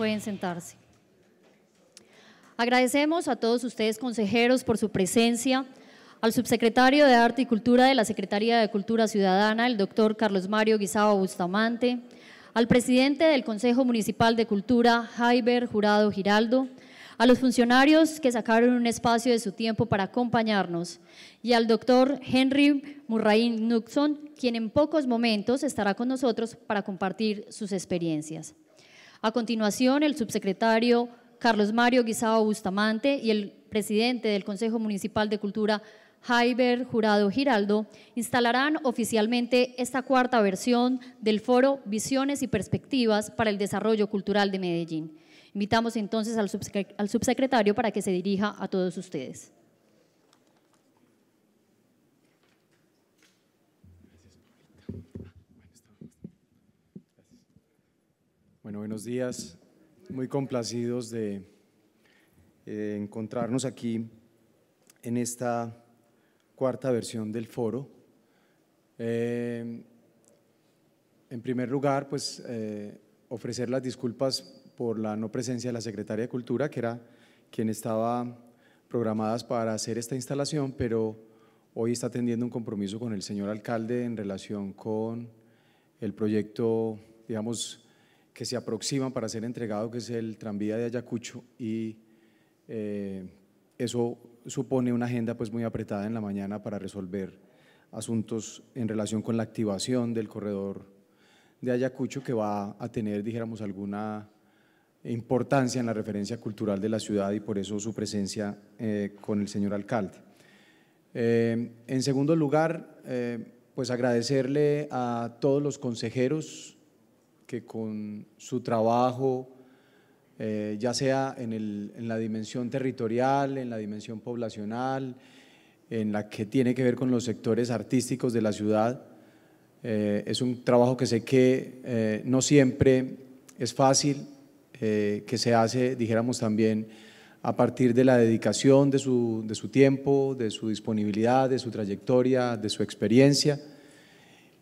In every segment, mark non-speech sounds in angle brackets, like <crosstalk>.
Pueden sentarse. Agradecemos a todos ustedes, consejeros, por su presencia, al subsecretario de Arte y Cultura de la Secretaría de Cultura Ciudadana, el doctor Carlos Mario Guisao Bustamante, al presidente del Consejo Municipal de Cultura, Jaiber Jurado Giraldo, a los funcionarios que sacaron un espacio de su tiempo para acompañarnos y al doctor Henry Murraín Nuxon, quien en pocos momentos estará con nosotros para compartir sus experiencias. A continuación, el subsecretario Carlos Mario Guisao Bustamante y el presidente del Consejo Municipal de Cultura, Jaiber Jurado Giraldo, instalarán oficialmente esta cuarta versión del foro Visiones y Perspectivas para el Desarrollo Cultural de Medellín. Invitamos entonces al, subsecretario para que se dirija a todos ustedes. buenos días. Muy complacidos de eh, encontrarnos aquí en esta cuarta versión del foro. Eh, en primer lugar, pues eh, ofrecer las disculpas por la no presencia de la Secretaria de Cultura, que era quien estaba programadas para hacer esta instalación, pero hoy está atendiendo un compromiso con el señor alcalde en relación con el proyecto, digamos, que se aproxima para ser entregado, que es el tranvía de Ayacucho, y eh, eso supone una agenda pues muy apretada en la mañana para resolver asuntos en relación con la activación del corredor de Ayacucho, que va a tener, dijéramos, alguna importancia en la referencia cultural de la ciudad y por eso su presencia eh, con el señor alcalde. Eh, en segundo lugar, pues agradecerle a todos los consejeros que con su trabajo, eh, ya sea en, el, en, la dimensión territorial, en la dimensión poblacional, en la que tiene que ver con los sectores artísticos de la ciudad. Eh, es un trabajo que sé que eh, no siempre es fácil, que se hace, dijéramos también, a partir de la dedicación de su, de su tiempo, de su disponibilidad, de su trayectoria, de su experiencia,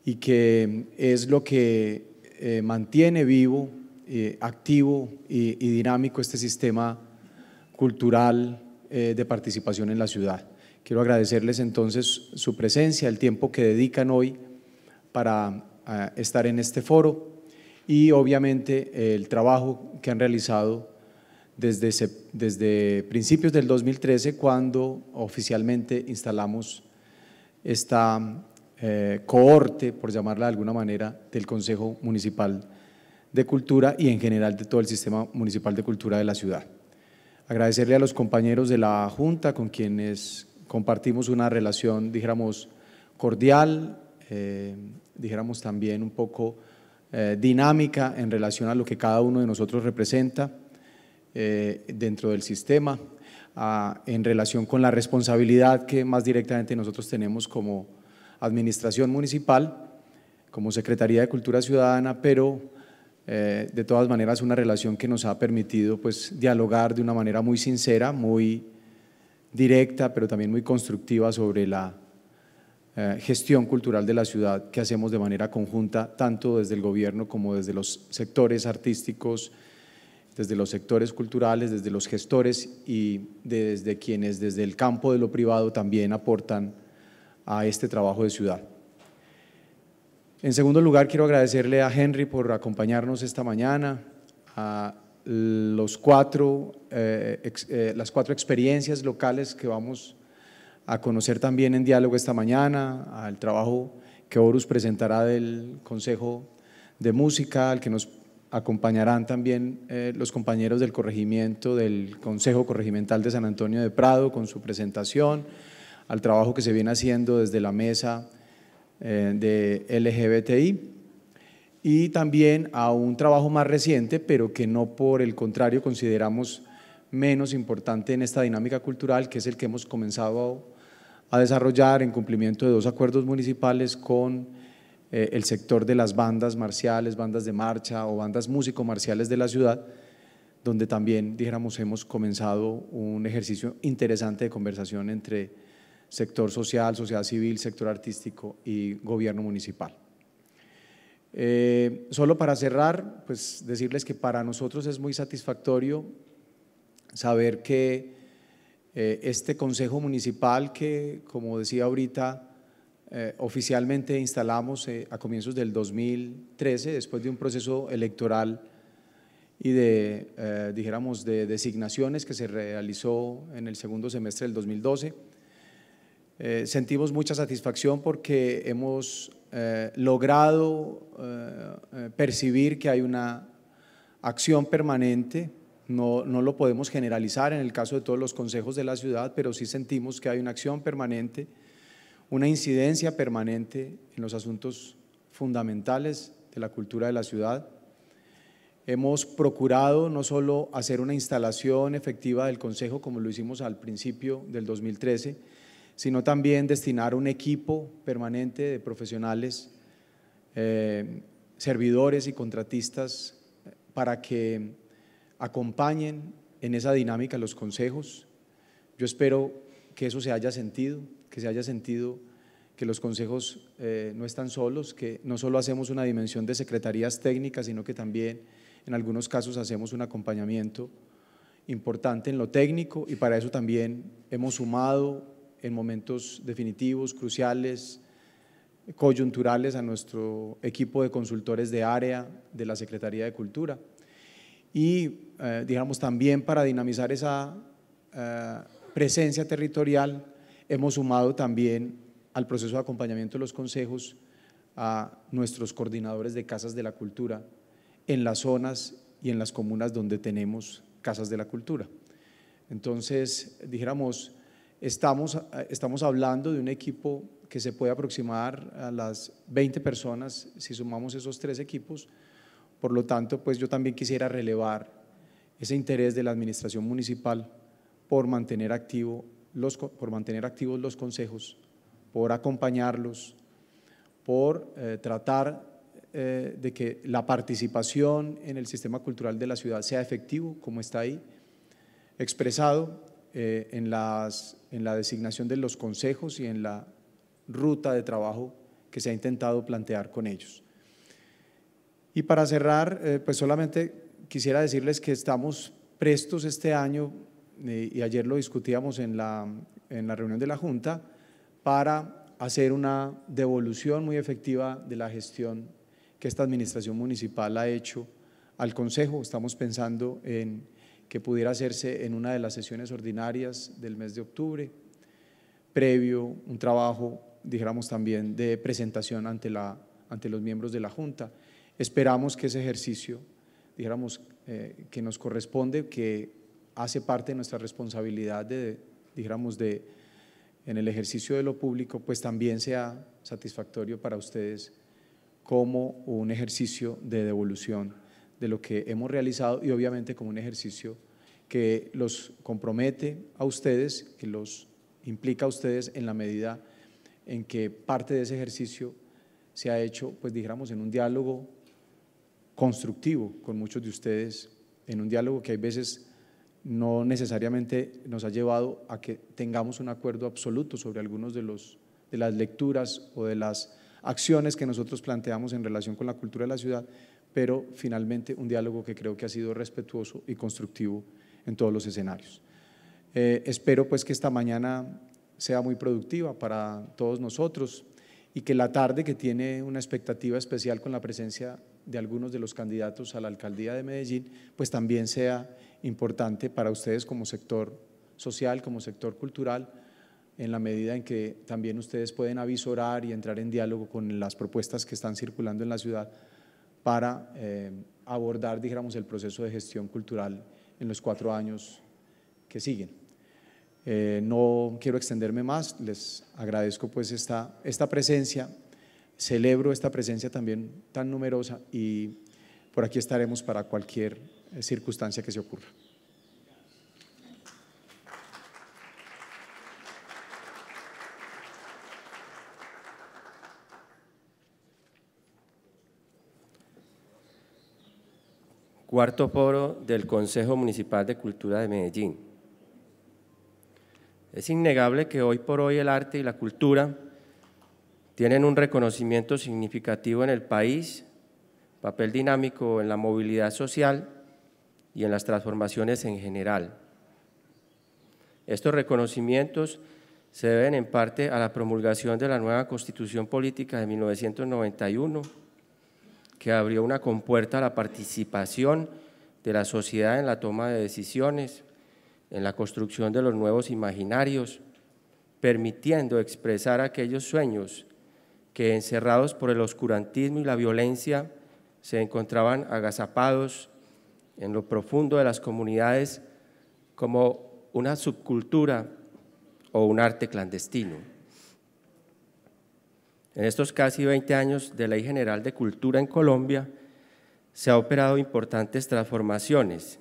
y que es lo que eh, mantiene vivo, eh, activo y, dinámico este sistema cultural eh, de participación en la ciudad. Quiero agradecerles entonces su presencia, el tiempo que dedican hoy para ah, estar en este foro y obviamente el trabajo que han realizado desde, desde principios del 2013 cuando oficialmente instalamos esta eh, cohorte, por llamarla de alguna manera, del Consejo Municipal de Cultura y en general de todo el sistema municipal de cultura de la ciudad. Agradecerle a los compañeros de la Junta con quienes compartimos una relación, dijéramos, cordial, eh, dijéramos también un poco eh, dinámica en relación a lo que cada uno de nosotros representa dentro del sistema, en relación con la responsabilidad que más directamente nosotros tenemos como administración municipal, como Secretaría de Cultura Ciudadana, pero eh, de todas maneras una relación que nos ha permitido pues, dialogar de una manera muy sincera, muy directa, pero también muy constructiva sobre la eh, gestión cultural de la ciudad que hacemos de manera conjunta, tanto desde el gobierno como desde los sectores artísticos, desde los sectores culturales, desde los gestores y desde quienes desde el campo de lo privado también aportan a este trabajo de ciudad. En segundo lugar, quiero agradecerle a Henry por acompañarnos esta mañana, a los cuatro, eh, eh, las cuatro experiencias locales que vamos a conocer también en diálogo esta mañana, al trabajo que Horus presentará del Consejo de Música, al que nos acompañarán también eh, los compañeros del corregimiento del Consejo Corregimental de San Antonio de Prado con su presentación al trabajo que se viene haciendo desde la mesa eh, de LGBTI y también a un trabajo más reciente, pero que no por el contrario consideramos menos importante en esta dinámica cultural, que es el que hemos comenzado a desarrollar en cumplimiento de dos acuerdos municipales con eh, el sector de las bandas marciales, bandas de marcha o bandas músico-marciales de la ciudad, donde también, dijéramos, hemos comenzado un ejercicio interesante de conversación entre sector social, sociedad civil, sector artístico y gobierno municipal. Eh, solo para cerrar, pues decirles que para nosotros es muy satisfactorio saber que eh, este Consejo Municipal que, como decía ahorita, eh, oficialmente instalamos a comienzos del 2013, después de un proceso electoral y de, dijéramos, de designaciones que se realizó en el segundo semestre del 2012, eh, sentimos mucha satisfacción porque hemos eh, logrado eh, percibir que hay una acción permanente. No, no lo podemos generalizar en el caso de todos los consejos de la ciudad, pero sí sentimos que hay una acción permanente, una incidencia permanente en los asuntos fundamentales de la cultura de la ciudad. Hemos procurado no solo hacer una instalación efectiva del Consejo, como lo hicimos al principio del 2013, sino también destinar un equipo permanente de profesionales, eh, servidores y contratistas para que acompañen en esa dinámica los consejos. Yo espero que eso se haya sentido, que se haya sentido que los consejos eh, no están solos, que no solo hacemos una dimensión de secretarías técnicas, sino que también en algunos casos hacemos un acompañamiento importante en lo técnico y para eso también hemos sumado en momentos definitivos, cruciales, coyunturales a nuestro equipo de consultores de área de la Secretaría de Cultura. Y, eh, digamos, también para dinamizar esa eh, presencia territorial, hemos sumado también al proceso de acompañamiento de los consejos a nuestros coordinadores de casas de la cultura en las zonas y en las comunas donde tenemos casas de la cultura. Entonces, dijéramos, Estamos, eh, estamos hablando de un equipo que se puede aproximar a las 20 personas si sumamos esos tres equipos. Por lo tanto, pues yo también quisiera relevar ese interés de la administración municipal por mantener, activo los, por mantener activos los consejos, por acompañarlos, por eh, tratar eh, de que la participación en el sistema cultural de la ciudad sea efectivo, como está ahí expresado, eh, en, las, en la designación de los consejos y en la ruta de trabajo que se ha intentado plantear con ellos. Y para cerrar, eh, pues solamente quisiera decirles que estamos prestos este año, eh, y ayer lo discutíamos en la, en la reunión de la Junta, para hacer una devolución muy efectiva de la gestión que esta administración municipal ha hecho al Consejo. Estamos pensando en que pudiera hacerse en una de las sesiones ordinarias del mes de octubre, previo un trabajo, dijéramos también, de presentación ante, ante los miembros de la Junta. Esperamos que ese ejercicio, dijéramos, eh, que nos corresponde, que hace parte de nuestra responsabilidad, de, dijéramos, de, en el ejercicio de lo público, pues también sea satisfactorio para ustedes como un ejercicio de devolución de lo que hemos realizado y obviamente como un ejercicio que los compromete a ustedes, que los implica a ustedes en la medida en que parte de ese ejercicio se ha hecho, pues dijéramos, en un diálogo constructivo con muchos de ustedes, en un diálogo que a veces no necesariamente nos ha llevado a que tengamos un acuerdo absoluto sobre algunos de los de las lecturas o de las acciones que nosotros planteamos en relación con la cultura de la ciudad, pero finalmente un diálogo que creo que ha sido respetuoso y constructivo en todos los escenarios. Eh, espero pues que esta mañana sea muy productiva para todos nosotros y que la tarde que tiene una expectativa especial con la presencia de algunos de los candidatos a la alcaldía de Medellín, pues también sea importante para ustedes como sector social, como sector cultural, en la medida en que también ustedes pueden avisorar y entrar en diálogo con las propuestas que están circulando en la ciudad para eh, abordar, dijéramos, el proceso de gestión cultural en los cuatro años que siguen. Eh, no quiero extenderme más, les agradezco pues esta, esta presencia, celebro esta presencia también tan numerosa y por aquí estaremos para cualquier eh, circunstancia que se ocurra. cuarto foro del Consejo Municipal de Cultura de Medellín. Es innegable que hoy por hoy el arte y la cultura tienen un reconocimiento significativo en el país, papel dinámico en la movilidad social y en las transformaciones en general. Estos reconocimientos se deben en parte a la promulgación de la nueva Constitución Política de 1991 que abrió una compuerta a la participación de la sociedad en la toma de decisiones, en la construcción de los nuevos imaginarios, permitiendo expresar aquellos sueños que encerrados por el oscurantismo y la violencia se encontraban agazapados en lo profundo de las comunidades como una subcultura o un arte clandestino. En estos casi 20 años de Ley General de Cultura en Colombia, se ha operado importantes transformaciones.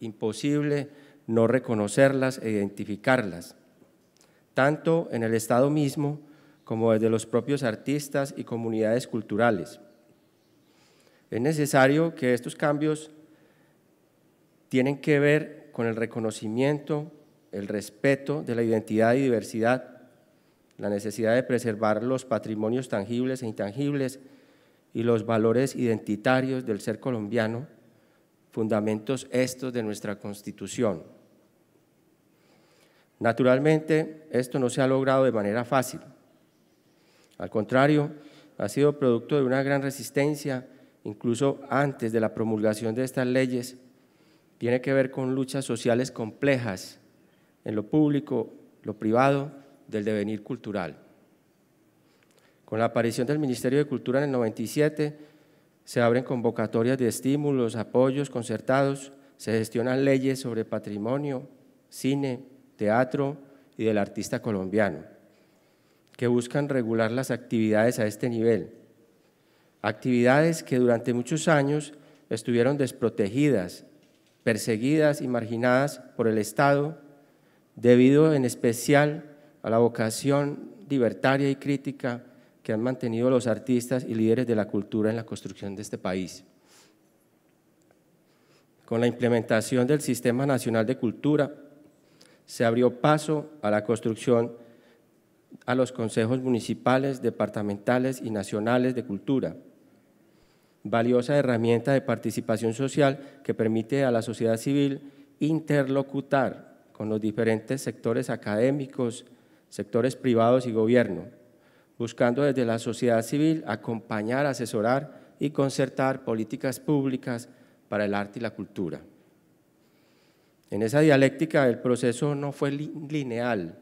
Imposible no reconocerlas e identificarlas, tanto en el Estado mismo como desde los propios artistas y comunidades culturales. Es necesario que estos cambios tienen que ver con el reconocimiento, el respeto de la identidad y diversidad la necesidad de preservar los patrimonios tangibles e intangibles y los valores identitarios del ser colombiano, fundamentos estos de nuestra Constitución. Naturalmente, esto no se ha logrado de manera fácil. Al contrario, ha sido producto de una gran resistencia, incluso antes de la promulgación de estas leyes. Tiene que ver con luchas sociales complejas en lo público, lo privado del devenir cultural. Con la aparición del Ministerio de Cultura en el 97, se abren convocatorias de estímulos, apoyos concertados, se gestionan leyes sobre patrimonio, cine, teatro y del artista colombiano, que buscan regular las actividades a este nivel. Actividades que durante muchos años estuvieron desprotegidas, perseguidas y marginadas por el Estado, debido en especial a la vocación libertaria y crítica que han mantenido los artistas y líderes de la cultura en la construcción de este país. Con la implementación del Sistema Nacional de Cultura, se abrió paso a la construcción a los consejos municipales, departamentales y nacionales de cultura, valiosa herramienta de participación social que permite a la sociedad civil interlocutar con los diferentes sectores académicos, sectores privados y gobierno, buscando desde la sociedad civil acompañar, asesorar y concertar políticas públicas para el arte y la cultura. En esa dialéctica el proceso no fue lineal.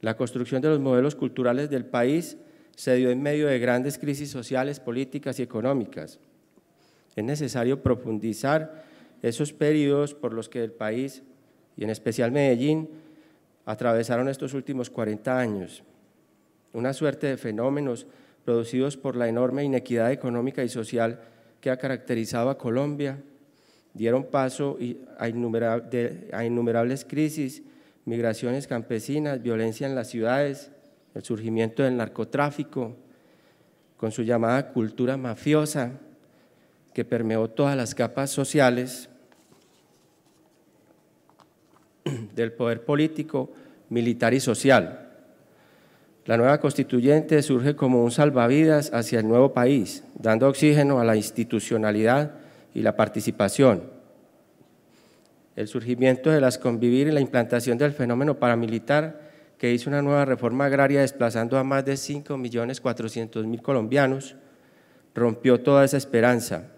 La construcción de los modelos culturales del país se dio en medio de grandes crisis sociales, políticas y económicas. Es necesario profundizar esos periodos por los que el país, y en especial Medellín, atravesaron estos últimos 40 años, una suerte de fenómenos producidos por la enorme inequidad económica y social que ha caracterizado a Colombia, dieron paso a, innumerables crisis, migraciones campesinas, violencia en las ciudades, el surgimiento del narcotráfico, con su llamada cultura mafiosa que permeó todas las capas sociales <clears throat> del poder político, militar y social. La nueva constituyente surge como un salvavidas hacia el nuevo país, dando oxígeno a la institucionalidad y la participación. El surgimiento de las convivir y la implantación del fenómeno paramilitar que hizo una nueva reforma agraria desplazando a más de 5.400.000 colombianos, rompió toda esa esperanza.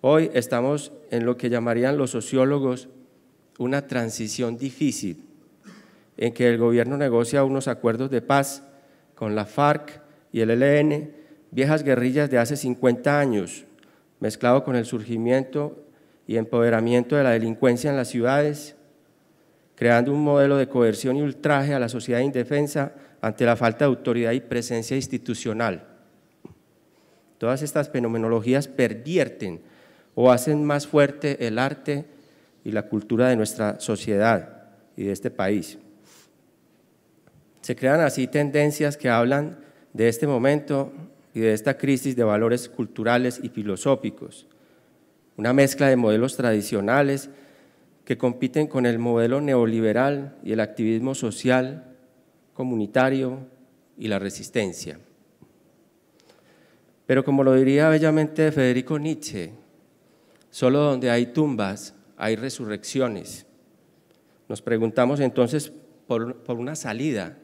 Hoy estamos en lo que llamarían los sociólogos una transición difícil en que el gobierno negocia unos acuerdos de paz con la FARC y el ELN, viejas guerrillas de hace 50 años, mezclado con el surgimiento y empoderamiento de la delincuencia en las ciudades, creando un modelo de coerción y ultraje a la sociedad indefensa ante la falta de autoridad y presencia institucional. Todas estas fenomenologías pervierten o hacen más fuerte el arte y la cultura de nuestra sociedad y de este país. Se crean así tendencias que hablan de este momento y de esta crisis de valores culturales y filosóficos, una mezcla de modelos tradicionales que compiten con el modelo neoliberal y el activismo social, comunitario y la resistencia. Pero como lo diría bellamente Federico Nietzsche, solo donde hay tumbas hay resurrecciones. Nos preguntamos entonces por, una salida.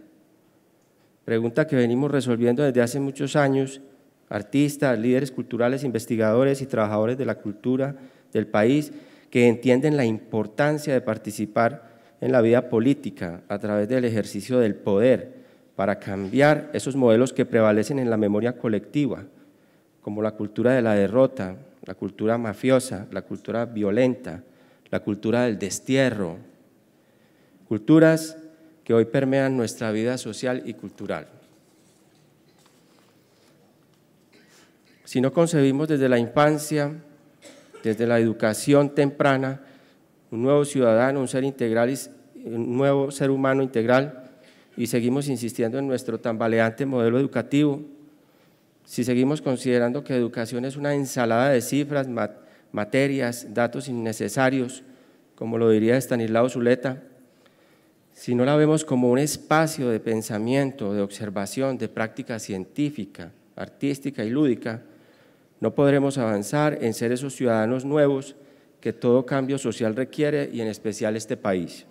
Pregunta que venimos resolviendo desde hace muchos años, artistas, líderes culturales, investigadores y trabajadores de la cultura del país que entienden la importancia de participar en la vida política a través del ejercicio del poder para cambiar esos modelos que prevalecen en la memoria colectiva, como la cultura de la derrota, la cultura mafiosa, la cultura violenta, la cultura del destierro, culturas que hoy permean nuestra vida social y cultural. Si no concebimos desde la infancia, desde la educación temprana, un nuevo ciudadano, un ser integral, un nuevo ser humano integral, y seguimos insistiendo en nuestro tambaleante modelo educativo, si seguimos considerando que educación es una ensalada de cifras, materias, datos innecesarios, como lo diría Estanislao Zuleta, si no la vemos como un espacio de pensamiento, de observación, de práctica científica, artística y lúdica, no podremos avanzar en ser esos ciudadanos nuevos que todo cambio social requiere y en especial este país.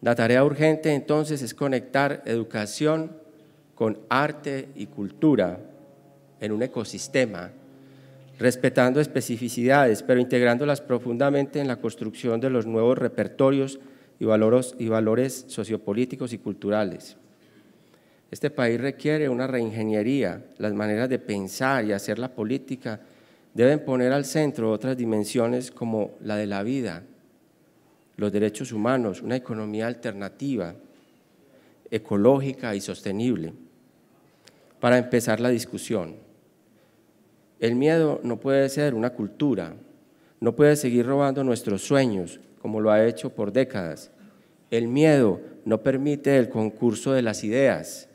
La tarea urgente entonces es conectar educación con arte y cultura en un ecosistema respetando especificidades, pero integrándolas profundamente en la construcción de los nuevos repertorios y, valores y valores sociopolíticos y culturales. Este país requiere una reingeniería, las maneras de pensar y hacer la política deben poner al centro otras dimensiones como la de la vida, los derechos humanos, una economía alternativa, ecológica y sostenible, para empezar la discusión. El miedo no puede ser una cultura, no puede seguir robando nuestros sueños como lo ha hecho por décadas. El miedo no permite el concurso de las ideas,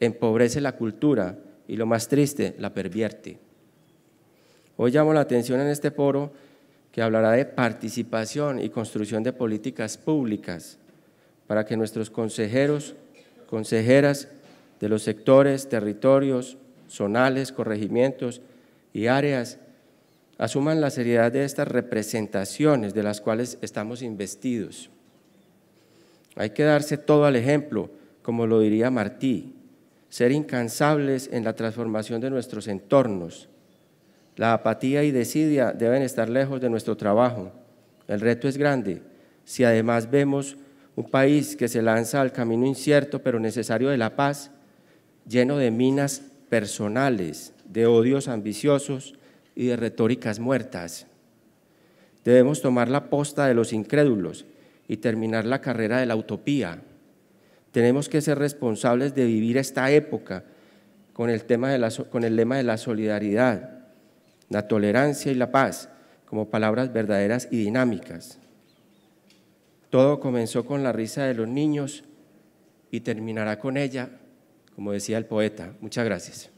empobrece la cultura y lo más triste, la pervierte. Hoy llamo la atención en este foro que hablará de participación y construcción de políticas públicas para que nuestros consejeros, consejeras de los sectores, territorios, zonales, corregimientos y áreas asuman la seriedad de estas representaciones de las cuales estamos investidos. Hay que darse todo al ejemplo, como lo diría Martí, ser incansables en la transformación de nuestros entornos. La apatía y desidia deben estar lejos de nuestro trabajo. El reto es grande. Si además vemos un país que se lanza al camino incierto pero necesario de la paz, lleno de minas personales, de odios ambiciosos y de retóricas muertas. Debemos tomar la posta de los incrédulos y terminar la carrera de la utopía. Tenemos que ser responsables de vivir esta época con el, tema de la, con el lema de la solidaridad, la tolerancia y la paz como palabras verdaderas y dinámicas. Todo comenzó con la risa de los niños y terminará con ella, como decía el poeta. Muchas gracias.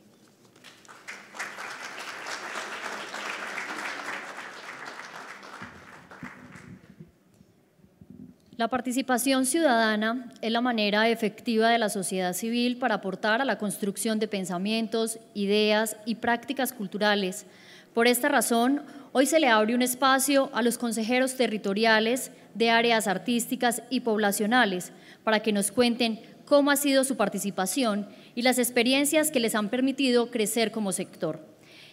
La participación ciudadana es la manera efectiva de la sociedad civil para aportar a la construcción de pensamientos, ideas y prácticas culturales. Por esta razón, hoy se le abre un espacio a los consejeros territoriales de áreas artísticas y poblacionales para que nos cuenten cómo ha sido su participación y las experiencias que les han permitido crecer como sector.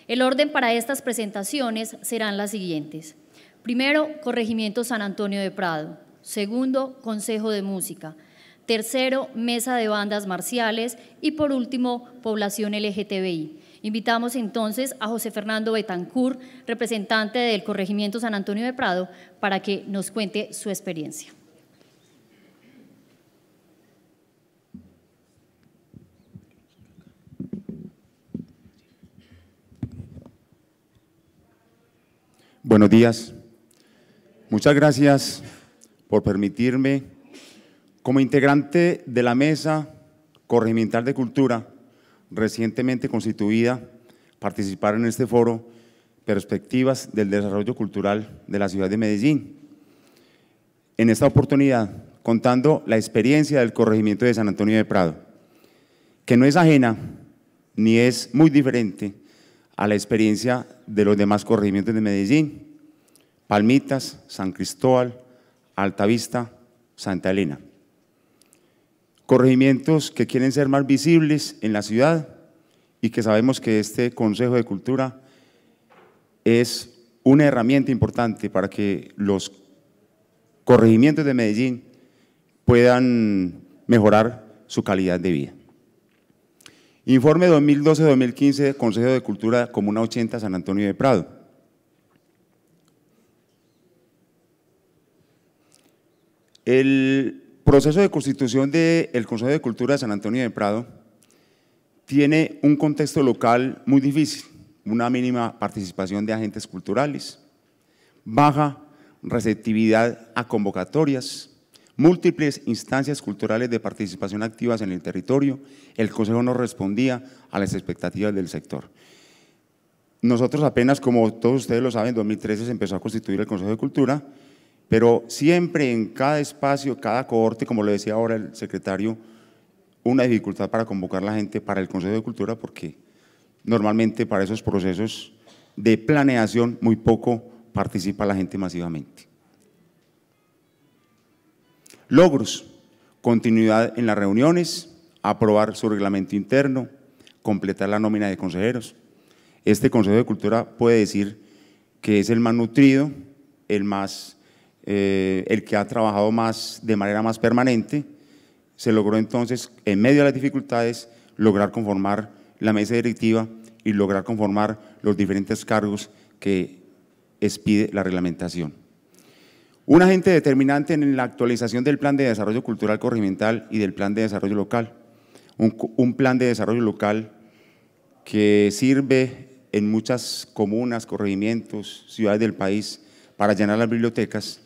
El orden para estas presentaciones serán las siguientes. Primero, Corregimiento San Antonio de Prado. Segundo, consejo de música. Tercero, mesa de bandas marciales. Y por último, población LGTBI. Invitamos entonces a José Fernando Betancur, representante del Corregimiento San Antonio de Prado, para que nos cuente su experiencia. Buenos días. Muchas gracias por permitirme, como integrante de la Mesa Corregimental de Cultura, recientemente constituida, participar en este foro Perspectivas del Desarrollo Cultural de la Ciudad de Medellín. En esta oportunidad, contando la experiencia del corregimiento de San Antonio de Prado, que no es ajena ni es muy diferente a la experiencia de los demás corregimientos de Medellín, Palmitas, San Cristóbal, Altavista, Santa Elena. Corregimientos que quieren ser más visibles en la ciudad y que sabemos que este Consejo de Cultura es una herramienta importante para que los corregimientos de Medellín puedan mejorar su calidad de vida. Informe 2012-2015, Consejo de Cultura Comuna 80, San Antonio de Prado. El proceso de constitución del Consejo de Cultura de San Antonio de Prado tiene un contexto local muy difícil, una mínima participación de agentes culturales, baja receptividad a convocatorias, múltiples instancias culturales de participación activas en el territorio, el Consejo no respondía a las expectativas del sector. Nosotros apenas, como todos ustedes lo saben, en 2013 se empezó a constituir el Consejo de Cultura pero siempre en cada espacio, cada cohorte, como lo decía ahora el secretario, una dificultad para convocar la gente para el Consejo de Cultura porque normalmente para esos procesos de planeación muy poco participa la gente masivamente. Logros, continuidad en las reuniones, aprobar su reglamento interno, completar la nómina de consejeros. Este Consejo de Cultura puede decir que es el más nutrido, el más eh, el que ha trabajado más, de manera más permanente. Se logró entonces, en medio de las dificultades, lograr conformar la mesa directiva y lograr conformar los diferentes cargos que expide la reglamentación. Un agente determinante en la actualización del Plan de Desarrollo Cultural Corregimental y del Plan de Desarrollo Local. un, plan de desarrollo local que sirve en muchas comunas, corregimientos, ciudades del país para llenar las bibliotecas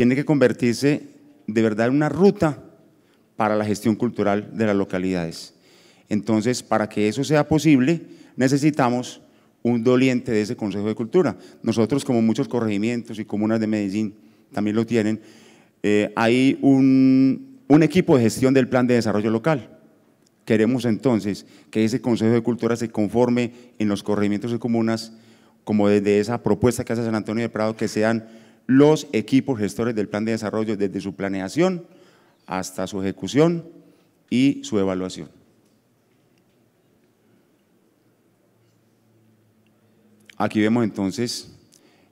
tiene que convertirse de verdad en una ruta para la gestión cultural de las localidades. Entonces, para que eso sea posible, necesitamos un doliente de ese Consejo de Cultura. Nosotros, como muchos corregimientos y comunas de Medellín también lo tienen, eh, hay un, un equipo de gestión del Plan de Desarrollo Local. Queremos entonces que ese Consejo de Cultura se conforme en los corregimientos y comunas, como desde esa propuesta que hace San Antonio de Prado, que sean los equipos gestores del plan de desarrollo desde su planeación hasta su ejecución y su evaluación. Aquí vemos entonces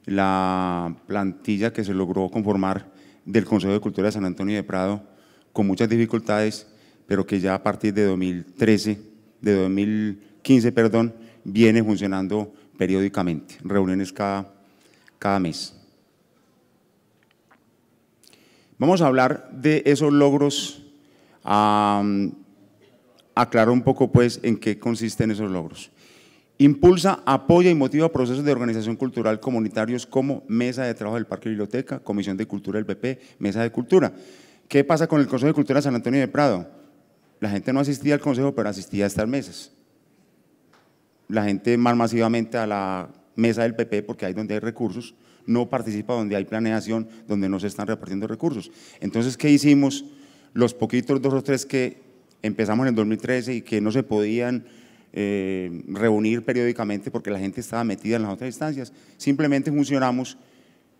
la plantilla que se logró conformar del Consejo de Cultura de San Antonio de Prado con muchas dificultades, pero que ya a partir de 2013, de 2015, perdón, viene funcionando periódicamente, reuniones cada, cada mes. Vamos a hablar de esos logros, aclaro un poco pues en qué consisten esos logros. Impulsa, apoya y motiva procesos de organización cultural comunitarios como Mesa de Trabajo del Parque Biblioteca, Comisión de Cultura del PP, Mesa de Cultura. ¿Qué pasa con el Consejo de Cultura de San Antonio de Prado? La gente no asistía al Consejo, pero asistía a estas mesas. La gente más masivamente a la Mesa del PP, porque ahí donde hay recursos, no participa donde hay planeación, donde no se están repartiendo recursos. Entonces, ¿qué hicimos? Los poquitos dos o tres que empezamos en el 2013 y que no se podían eh, reunir periódicamente porque la gente estaba metida en las otras instancias, simplemente funcionamos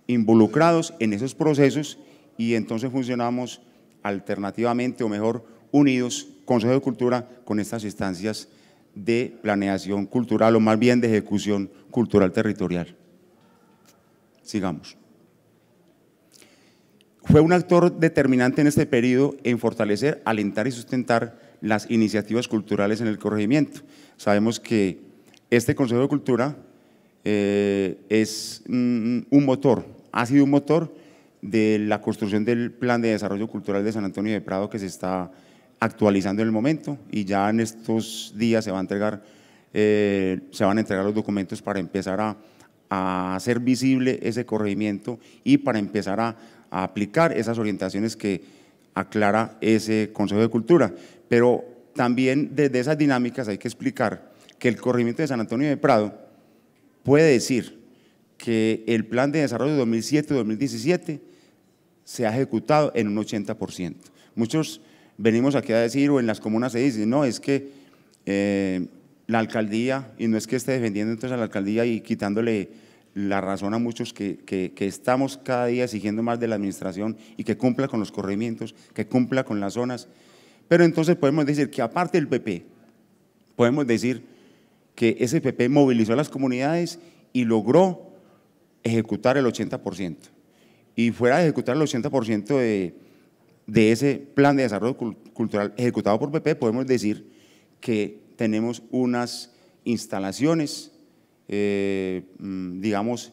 involucrados en esos procesos y entonces funcionamos alternativamente o mejor unidos, Consejo de Cultura, con estas instancias de planeación cultural o más bien de ejecución cultural territorial. Sigamos. Fue un actor determinante en este periodo en fortalecer, alentar y sustentar las iniciativas culturales en el corregimiento. Sabemos que este Consejo de Cultura eh, es mm, un motor, ha sido un motor de la construcción del Plan de Desarrollo Cultural de San Antonio de Prado que se está actualizando en el momento y ya en estos días se, a entregar, eh, se van a entregar los documentos para empezar a a hacer visible ese corregimiento y para empezar a, aplicar esas orientaciones que aclara ese Consejo de Cultura. Pero también desde esas dinámicas hay que explicar que el corregimiento de San Antonio de Prado puede decir que el plan de desarrollo de 2007-2017 se ha ejecutado en un 80%. Muchos venimos aquí a decir, o en las comunas se dice, no, es que eh, la alcaldía, y no es que esté defendiendo entonces a la alcaldía y quitándole la razón a muchos que, estamos cada día exigiendo más de la administración y que cumpla con los corrimientos, que cumpla con las zonas. Pero entonces podemos decir que aparte del PP, podemos decir que ese PP movilizó a las comunidades y logró ejecutar el 80%. Y fuera de ejecutar el 80% de, de ese plan de desarrollo cultural ejecutado por PP, podemos decir que tenemos unas instalaciones, eh, mm, digamos,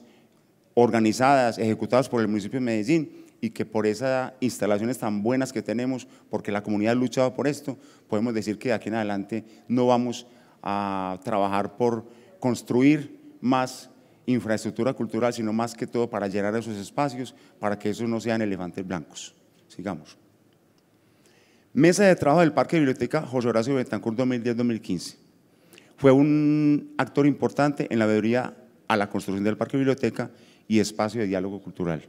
organizadas, ejecutadas por el municipio de Medellín y que por esas instalaciones tan buenas que tenemos, porque la comunidad ha luchado por esto, podemos decir que de aquí en adelante no vamos a trabajar por construir más infraestructura cultural, sino más que todo para llenar esos espacios, para que esos no sean elefantes blancos. Sigamos. Mesa de trabajo del Parque de Biblioteca José Horacio Betancourt, 2010-2015. Fue un actor importante en la veeduría a la construcción del Parque Biblioteca y espacio de diálogo cultural.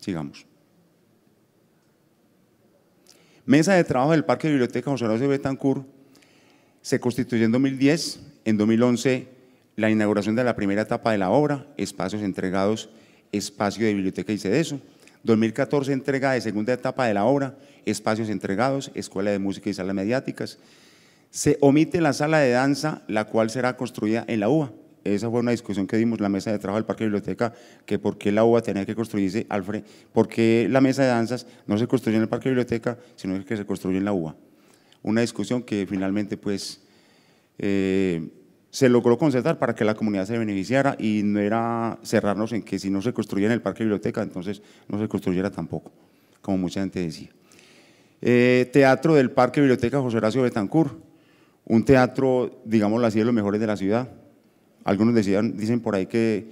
Sigamos. Mesa de trabajo del Parque de Biblioteca José Horacio Betancourt se constituyó en 2010, en 2011 la inauguración de la primera etapa de la obra, espacios entregados, espacio de biblioteca y CEDESO, 2014 entrega de segunda etapa de la obra, espacios entregados, escuela de música y salas mediáticas. Se omite la sala de danza, la cual será construida en la UBA. Esa fue una discusión que dimos la mesa de trabajo del Parque Biblioteca, que por qué la UBA tenía que construirse, Alfred, por qué la mesa de danzas no se construye en el Parque Biblioteca, sino que se construye en la UBA. Una discusión que finalmente pues... Eh, se logró concertar para que la comunidad se beneficiara y no era cerrarnos en que si no se construía en el parque biblioteca, entonces no se construyera tampoco, como mucha gente decía. Eh, teatro del Parque Biblioteca José Horacio Betancur, un teatro, la así, de los mejores de la ciudad. Algunos decían, dicen por ahí que,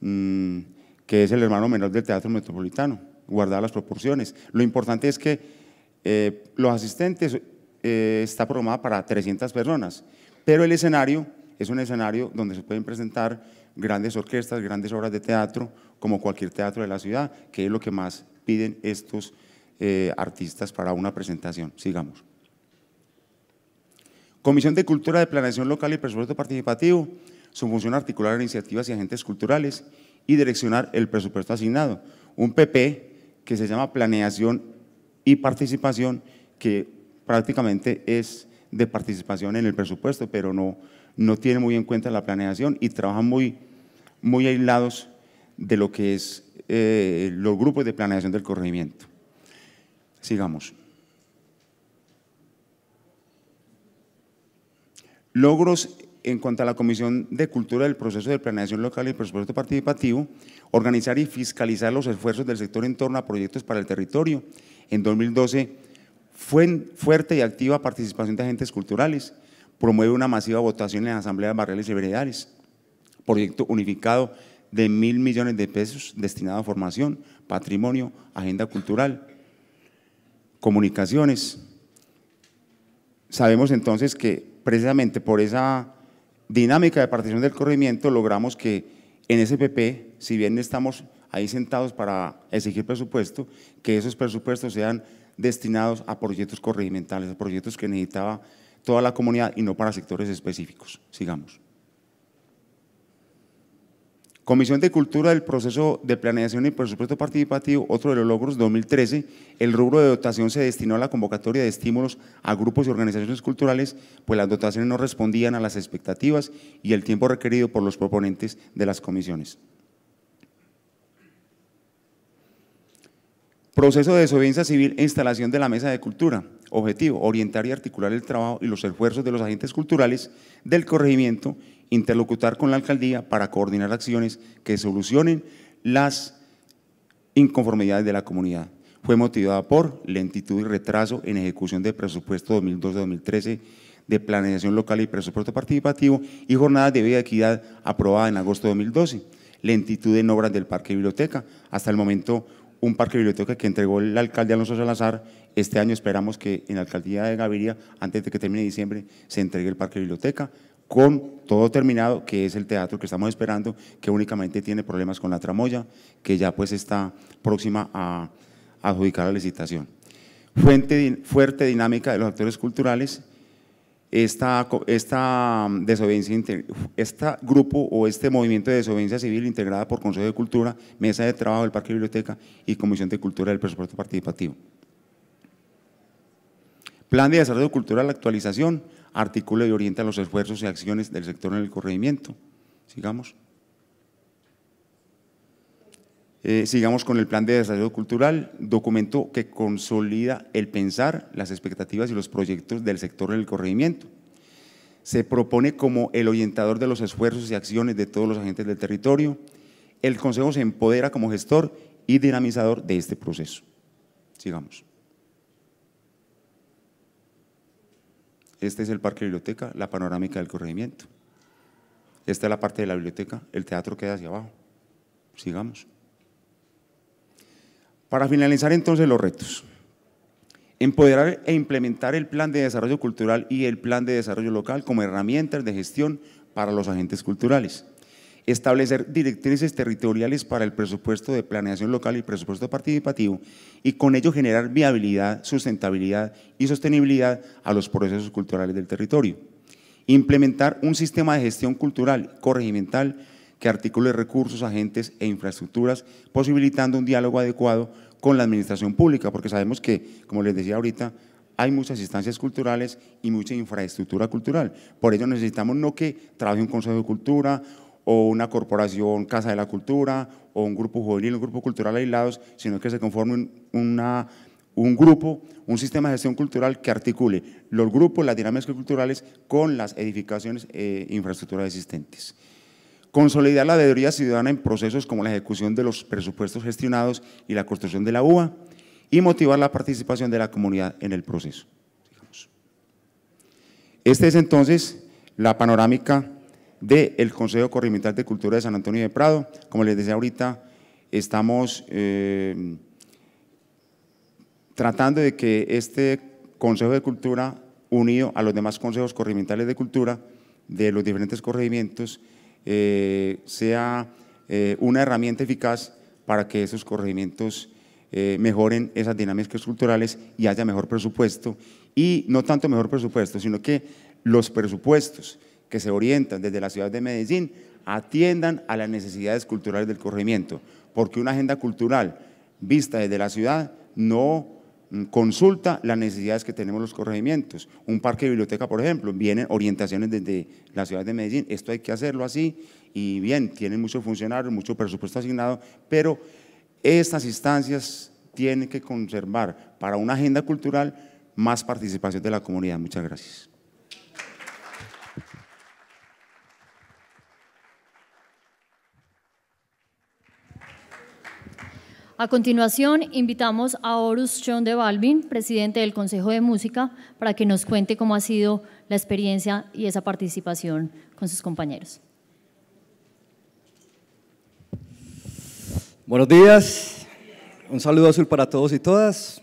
mm, que es el hermano menor del teatro metropolitano, guardar las proporciones. Lo importante es que eh, los asistentes eh, está programada para 300 personas, pero el escenario es un escenario donde se pueden presentar grandes orquestas, grandes obras de teatro, como cualquier teatro de la ciudad, que es lo que más piden estos eh, artistas para una presentación. Sigamos. Comisión de Cultura de Planeación Local y Presupuesto Participativo, su función articular iniciativas y agentes culturales y direccionar el presupuesto asignado. Un PP que se llama Planeación y Participación, que prácticamente es de participación en el presupuesto, pero no no tiene muy en cuenta la planeación y trabajan muy, muy aislados de lo que es eh, los grupos de planeación del corregimiento. Sigamos. Logros en cuanto a la Comisión de Cultura del Proceso de Planeación Local y Presupuesto Participativo, organizar y fiscalizar los esfuerzos del sector en torno a proyectos para el territorio. En 2012 fue fuerte y activa participación de agentes culturales promueve una masiva votación en las asambleas barriales y veredales, proyecto unificado de mil millones de pesos destinado a formación, patrimonio, agenda cultural, comunicaciones. Sabemos entonces que precisamente por esa dinámica de partición del corrimiento logramos que en SPP, si bien estamos ahí sentados para exigir presupuesto, que esos presupuestos sean destinados a proyectos corregimentales, a proyectos que necesitaba toda la comunidad y no para sectores específicos. Sigamos. Comisión de Cultura del Proceso de Planeación y Presupuesto Participativo, otro de los logros 2013, el rubro de dotación se destinó a la convocatoria de estímulos a grupos y organizaciones culturales, pues las dotaciones no respondían a las expectativas y el tiempo requerido por los proponentes de las comisiones. Proceso de desobediencia civil e instalación de la Mesa de Cultura. Objetivo, orientar y articular el trabajo y los esfuerzos de los agentes culturales del corregimiento, interlocutar con la alcaldía para coordinar acciones que solucionen las inconformidades de la comunidad. Fue motivada por lentitud y retraso en ejecución del presupuesto 2012-2013 de planeación local y presupuesto participativo y jornadas de vida de equidad aprobada en agosto de 2012. Lentitud en obras del parque biblioteca. Hasta el momento, un parque biblioteca que entregó el alcalde Alonso Salazar este año esperamos que en la alcaldía de Gaviria, antes de que termine diciembre, se entregue el parque biblioteca con todo terminado, que es el teatro que estamos esperando, que únicamente tiene problemas con la tramoya, que ya pues está próxima a adjudicar la licitación. fuerte dinámica de los actores culturales, esta, este grupo o este movimiento de desobediencia civil integrada por Consejo de Cultura, Mesa de Trabajo del Parque Biblioteca y Comisión de Cultura del Presupuesto Participativo. Plan de Desarrollo Cultural, actualización, articula y orienta los esfuerzos y acciones del sector en el corregimiento. Sigamos. Eh, sigamos con el Plan de Desarrollo Cultural, documento que consolida el pensar, las expectativas y los proyectos del sector en el corregimiento. Se propone como el orientador de los esfuerzos y acciones de todos los agentes del territorio. El Consejo se empodera como gestor y dinamizador de este proceso. Sigamos. Este es el parque de biblioteca, la panorámica del corregimiento. Esta es la parte de la biblioteca, el teatro queda hacia abajo. Sigamos. Para finalizar entonces los retos. Empoderar e implementar el plan de desarrollo cultural y el plan de desarrollo local como herramientas de gestión para los agentes culturales establecer directrices territoriales para el presupuesto de planeación local y presupuesto participativo y con ello generar viabilidad, sustentabilidad y sostenibilidad a los procesos culturales del territorio. Implementar un sistema de gestión cultural corregimental que articule recursos, agentes e infraestructuras, posibilitando un diálogo adecuado con la administración pública, porque sabemos que, como les decía ahorita, hay muchas instancias culturales y mucha infraestructura cultural. Por ello necesitamos no que trabaje un Consejo de Cultura o una corporación Casa de la Cultura o un grupo juvenil, un grupo cultural aislados, sino que se conforme un, una, un grupo, un sistema de gestión cultural que articule los grupos, las dinámicas culturales con las edificaciones e infraestructuras existentes. Consolidar la deudoría ciudadana en procesos como la ejecución de los presupuestos gestionados y la construcción de la UA y motivar la participación de la comunidad en el proceso. Este es entonces la panorámica del Consejo Corrimental de Cultura de San Antonio de Prado. Como les decía ahorita, estamos eh, tratando de que este Consejo de Cultura, unido a los demás consejos Corrimentales de cultura de los diferentes corregimientos, eh, sea eh, una herramienta eficaz para que esos corregimientos mejoren esas dinámicas culturales y haya mejor presupuesto. Y no tanto mejor presupuesto, sino que los presupuestos que se orientan desde la ciudad de Medellín atiendan a las necesidades culturales del corregimiento, porque una agenda cultural vista desde la ciudad no mm, consulta las necesidades que tenemos los corregimientos. Un parque de biblioteca, por ejemplo, vienen orientaciones desde la ciudad de Medellín, esto hay que hacerlo así, y bien, tienen muchos funcionarios, mucho presupuesto asignado, pero estas instancias tienen que conservar para una agenda cultural más participación de la comunidad. Muchas gracias. A continuación, invitamos a Horus John de Balvin, presidente del Consejo de Música, para que nos cuente cómo ha sido la experiencia y esa participación con sus compañeros. Buenos días, un saludo azul para todos y todas.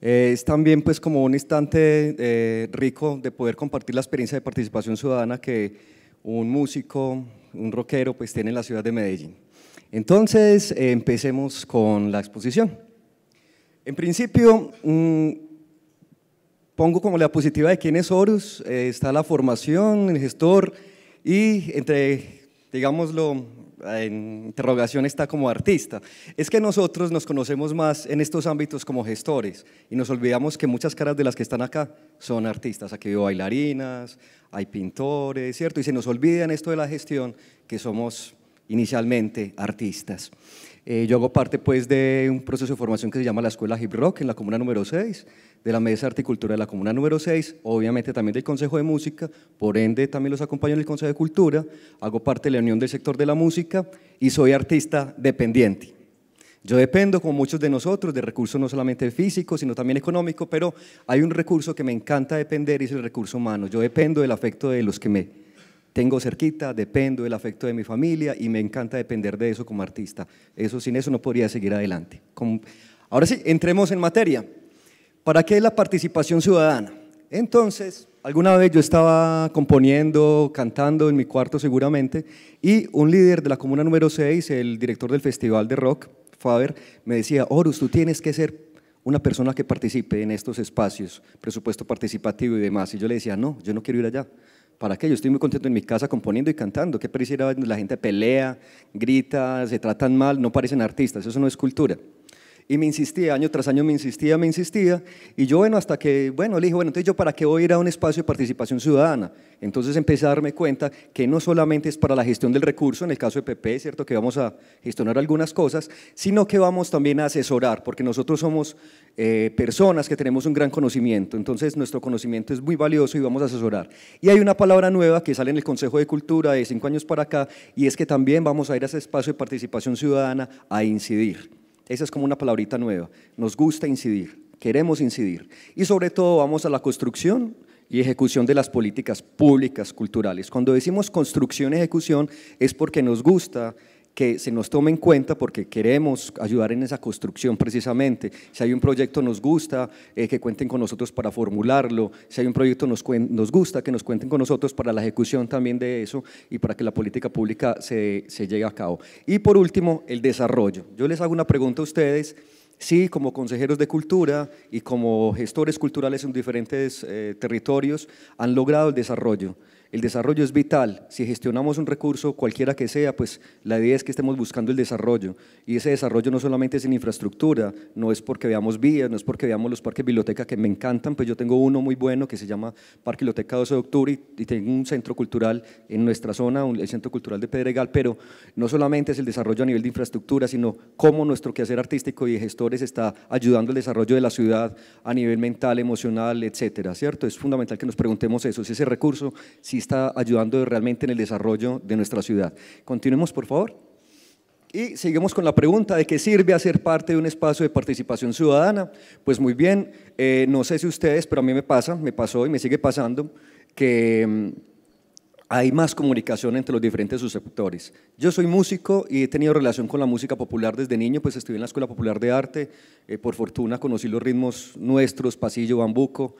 Eh, es también pues como un instante eh, rico de poder compartir la experiencia de participación ciudadana que un músico, un rockero pues tiene en la ciudad de Medellín. Entonces, empecemos con la exposición. En principio, mm, pongo como la positiva de quién es Horus, eh, está la formación, el gestor y entre, digámoslo, en interrogación está como artista. Es que nosotros nos conocemos más en estos ámbitos como gestores y nos olvidamos que muchas caras de las que están acá son artistas. Aquí veo bailarinas, hay pintores, ¿cierto? Y se nos olvida en esto de la gestión que somos inicialmente artistas. Eh, yo hago parte pues de un proceso de formación que se llama la Escuela Hip Rock en la Comuna número 6, de la Mesa de Cultura de la Comuna número 6, obviamente también del Consejo de Música, por ende también los acompaño en el Consejo de Cultura, hago parte de la Unión del Sector de la Música y soy artista dependiente. Yo dependo, como muchos de nosotros, de recursos no solamente físicos, sino también económicos, pero hay un recurso que me encanta depender y es el recurso humano. Yo dependo del afecto de los que me tengo cerquita, dependo del afecto de mi familia y me encanta depender de eso como artista. Eso sin eso no podría seguir adelante. Ahora sí, entremos en materia. ¿Para qué es la participación ciudadana? Entonces, alguna vez yo estaba componiendo, cantando en mi cuarto seguramente, y un líder de la comuna número 6, el director del Festival de Rock, Faber, me decía, Horus, tú tienes que ser una persona que participe en estos espacios, presupuesto participativo y demás. Y yo le decía, no, yo no quiero ir allá. ¿Para qué? Yo estoy muy contento en mi casa componiendo y cantando. ¿Qué pareciera? La gente pelea, grita, se tratan mal, no parecen artistas. Eso no es cultura. Y me insistía, año tras año me insistía, me insistía. Y yo, bueno, hasta que, bueno, le dije, bueno, entonces yo para qué voy a ir a un espacio de participación ciudadana. Entonces empecé a darme cuenta que no solamente es para la gestión del recurso, en el caso de PP, cierto que vamos a gestionar algunas cosas, sino que vamos también a asesorar, porque nosotros somos eh, personas que tenemos un gran conocimiento. Entonces nuestro conocimiento es muy valioso y vamos a asesorar. Y hay una palabra nueva que sale en el Consejo de Cultura de cinco años para acá, y es que también vamos a ir a ese espacio de participación ciudadana a incidir. Esa es como una palabrita nueva. Nos gusta incidir, queremos incidir. Y sobre todo vamos a la construcción y ejecución de las políticas públicas culturales. Cuando decimos construcción ejecución es porque nos gusta que se nos tome en cuenta porque queremos ayudar en esa construcción precisamente. Si hay un proyecto nos gusta, eh, que cuenten con nosotros para formularlo. Si hay un proyecto nos, nos gusta, que nos cuenten con nosotros para la ejecución también de eso y para que la política pública se, se llegue a cabo. Y por último, el desarrollo. Yo les hago una pregunta a ustedes. si como consejeros de cultura y como gestores culturales en diferentes eh, territorios han logrado el desarrollo. El desarrollo es vital. Si gestionamos un recurso, cualquiera que sea, pues la idea es que estemos buscando el desarrollo. Y ese desarrollo no solamente es en infraestructura, no es porque veamos vías, no es porque veamos los parques biblioteca que me encantan, pues yo tengo uno muy bueno que se llama Parque Biblioteca 12 de Octubre y, tengo un centro cultural en nuestra zona, un, el Centro Cultural de Pedregal, pero no solamente es el desarrollo a nivel de infraestructura, sino cómo nuestro quehacer artístico y de gestores está ayudando al desarrollo de la ciudad a nivel mental, emocional, etcétera, ¿cierto? Es fundamental que nos preguntemos eso, si ese recurso, si está ayudando realmente en el desarrollo de nuestra ciudad. Continuemos, por favor. Y seguimos con la pregunta de qué sirve hacer parte de un espacio de participación ciudadana. Pues muy bien, eh, no sé si ustedes, pero a mí me pasa, me pasó y me sigue pasando que mm, hay más comunicación entre los diferentes susceptores. Yo soy músico y he tenido relación con la música popular desde niño, pues estuve en la Escuela Popular de Arte, eh, por fortuna conocí los ritmos nuestros, pasillo, bambuco,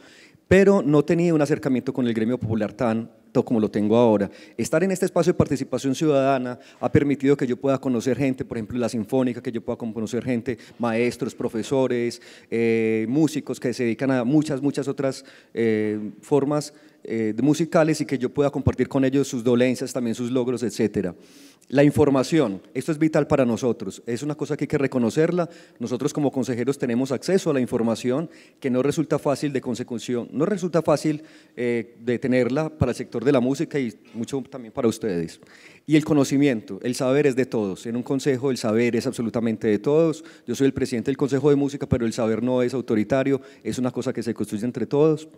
pero no tenía un acercamiento con el gremio popular tan como lo tengo ahora. Estar en este espacio de participación ciudadana ha permitido que yo pueda conocer gente, por ejemplo, la Sinfónica, que yo pueda conocer gente, maestros, profesores, eh, músicos que se dedican a muchas, muchas otras eh, formas eh, musicales y que yo pueda compartir con ellos sus dolencias, también sus logros, etcétera. La información, esto es vital para nosotros, es una cosa que hay que reconocerla. Nosotros como consejeros tenemos acceso a la información que no resulta fácil de consecución, no resulta fácil eh, de tenerla para el sector de la música y mucho también para ustedes. Y el conocimiento, el saber es de todos. En un consejo el saber es absolutamente de todos. Yo soy el presidente del Consejo de Música, pero el saber no es autoritario, es una cosa que se construye entre todos.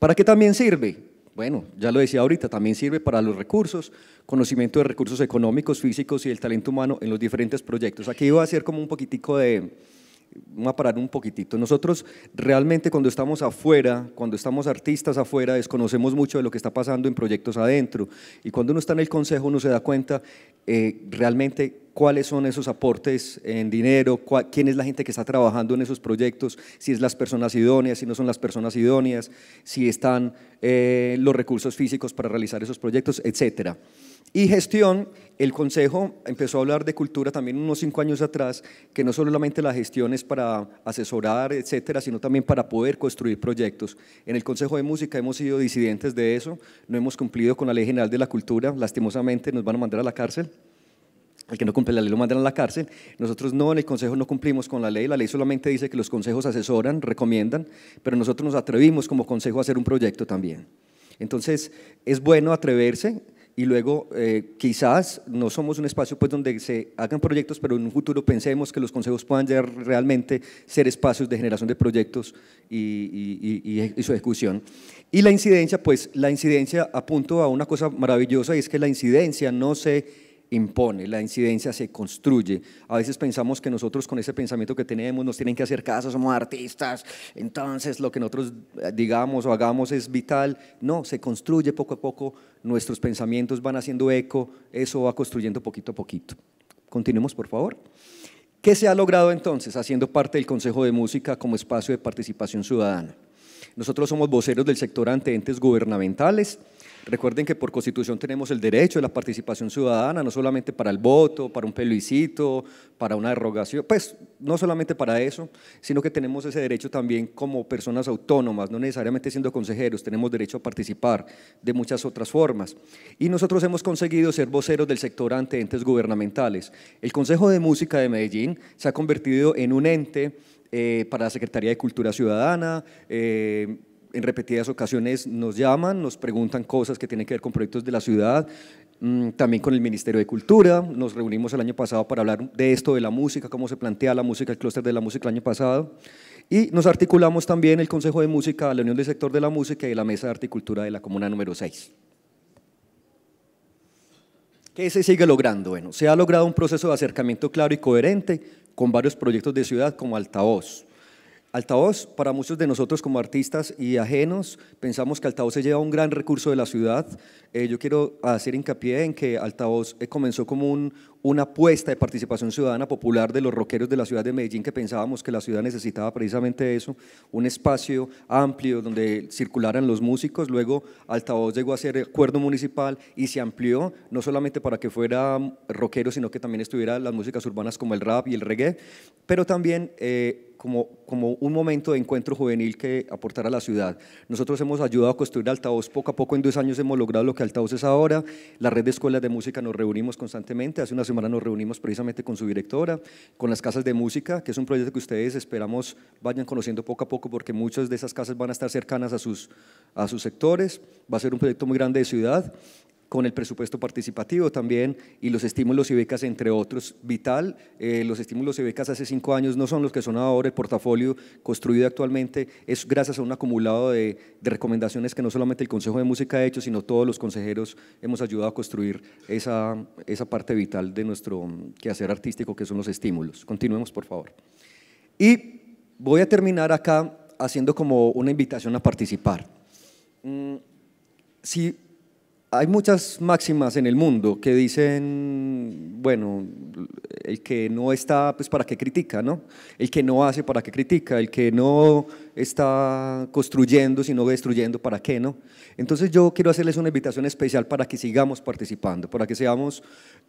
¿Para qué también sirve? Bueno, ya lo decía ahorita, también sirve para los recursos, conocimiento de recursos económicos, físicos y el talento humano en los diferentes proyectos. Aquí iba a hacer como un poquitico de, Vamos a parar un poquitito. Nosotros realmente cuando estamos afuera, cuando estamos artistas afuera, desconocemos mucho de lo que está pasando en proyectos adentro. Y cuando uno está en el consejo, uno se da cuenta eh, realmente cuáles son esos aportes en dinero, quién es la gente que está trabajando en esos proyectos, si es las personas idóneas, si no son las personas idóneas, si están eh, los recursos físicos para realizar esos proyectos, etcétera. Y gestión, el Consejo empezó a hablar de cultura también unos cinco años atrás, que no solamente la gestión es para asesorar, etcétera, sino también para poder construir proyectos. En el Consejo de Música hemos sido disidentes de eso, no hemos cumplido con la Ley General de la Cultura, lastimosamente nos van a mandar a la cárcel. El que no cumple la ley lo mandan a la cárcel. Nosotros no, en el Consejo no cumplimos con la ley. La ley solamente dice que los consejos asesoran, recomiendan, pero nosotros nos atrevimos como Consejo a hacer un proyecto también. Entonces, es bueno atreverse, y luego eh, quizás no somos un espacio pues, donde se hagan proyectos, pero en un futuro pensemos que los consejos puedan llegar realmente ser espacios de generación de proyectos y, su ejecución. Y la incidencia, pues la incidencia apunto a una cosa maravillosa y es que la incidencia no se impone, la incidencia se construye. A veces pensamos que nosotros con ese pensamiento que tenemos nos tienen que hacer caso, somos artistas, entonces lo que nosotros eh, digamos o hagamos es vital. No, se construye poco a poco, nuestros pensamientos van haciendo eco, eso va construyendo poquito a poquito. Continuemos, por favor. ¿Qué se ha logrado entonces haciendo parte del Consejo de Música como espacio de participación ciudadana? Nosotros somos voceros del sector ante entes gubernamentales, Recuerden que por constitución tenemos el derecho de la participación ciudadana, no solamente para el voto, para un plebiscito, para una derogación, pues no solamente para eso, sino que tenemos ese derecho también como personas autónomas, no necesariamente siendo consejeros, tenemos derecho a participar de muchas otras formas. Y nosotros hemos conseguido ser voceros del sector ante entes gubernamentales. El Consejo de Música de Medellín se ha convertido en un ente eh, para la Secretaría de Cultura Ciudadana, eh, en repetidas ocasiones nos llaman, nos preguntan cosas que tienen que ver con proyectos de la ciudad, mm, también con el Ministerio de Cultura, nos reunimos el año pasado para hablar de esto, de la música, cómo se plantea la música, el clúster de la música el año pasado, y nos articulamos también el Consejo de Música, la Unión del Sector de la Música y la Mesa de Articultura de la Comuna número 6. ¿Qué se sigue logrando? Bueno, se ha logrado un proceso de acercamiento claro y coherente con varios proyectos de ciudad como Altavoz, Altavoz, para muchos de nosotros como artistas y ajenos, pensamos que Altavoz se lleva un gran recurso de la ciudad. Eh, yo quiero hacer hincapié en que Altavoz eh, comenzó como un, una apuesta de participación ciudadana popular de los rockeros de la ciudad de Medellín, que pensábamos que la ciudad necesitaba precisamente eso, un espacio amplio donde circularan los músicos, luego Altavoz llegó a ser acuerdo municipal y se amplió, no solamente para que fuera rockero, sino que también estuviera las músicas urbanas como el rap y el reggae, pero también... Eh, como, como, un momento de encuentro juvenil que aportara a la ciudad. Nosotros hemos ayudado a construir Altavoz poco a poco, en dos años hemos logrado lo que Altavoz es ahora, la red de escuelas de música nos reunimos constantemente, hace unas nos reunimos precisamente con su directora, con las casas de música, que es un proyecto que ustedes esperamos vayan conociendo poco a poco porque muchas de esas casas van a estar cercanas a sus, a sus sectores. Va a ser un proyecto muy grande de ciudad con el presupuesto participativo también y los estímulos y becas, entre otros. Vital, eh, los estímulos y becas hace cinco años no son los que son ahora, el portafolio construido actualmente es gracias a un acumulado de, recomendaciones que no solamente el Consejo de Música ha hecho, sino todos los consejeros hemos ayudado a construir esa, esa parte vital de nuestro quehacer artístico, que son los estímulos. Continuemos, por favor. Y voy a terminar acá haciendo como una invitación a participar. Mm, si hay muchas máximas en el mundo que dicen, bueno, el que no está, pues para qué critica, ¿no? El que no hace, para qué critica, el que no está construyendo, sino destruyendo, ¿para qué, no? Entonces yo quiero hacerles una invitación especial para que sigamos participando, para que seamos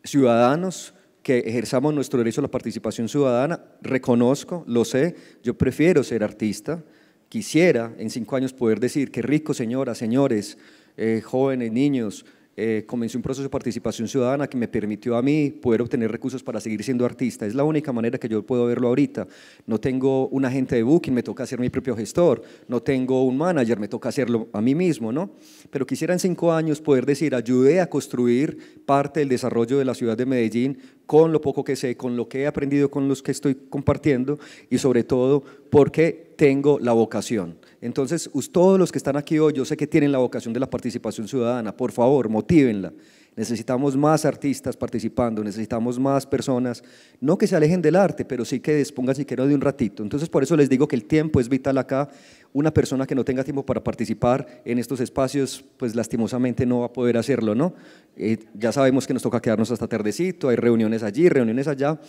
ciudadanos que ejerzamos nuestro derecho a la participación ciudadana. Reconozco, lo sé, yo prefiero ser artista, quisiera en cinco años poder decir, qué rico, señoras, señores, eh, jóvenes, niños. Eh, comencé un proceso de participación ciudadana que me permitió a mí poder obtener recursos para seguir siendo artista. Es la única manera que yo puedo verlo ahorita. No tengo un agente de booking, me toca ser mi propio gestor. No tengo un manager, me toca hacerlo a mí mismo, ¿no? Pero quisiera en cinco años poder decir, ayudé a construir parte del desarrollo de la ciudad de Medellín con lo poco que sé, con lo que he aprendido, con los que estoy compartiendo y sobre todo porque tengo la vocación. Entonces, todos los que están aquí hoy, yo sé que tienen la vocación de la participación ciudadana, por favor, motívenla. Necesitamos más artistas participando, necesitamos más personas, no que se alejen del arte, pero sí que dispongan siquiera de un ratito. Entonces, por eso les digo que el tiempo es vital acá. Una persona que no tenga tiempo para participar en estos espacios, pues lastimosamente no va a poder hacerlo, ¿no? Eh, ya sabemos que nos toca quedarnos hasta tardecito, hay reuniones allí, reuniones allá.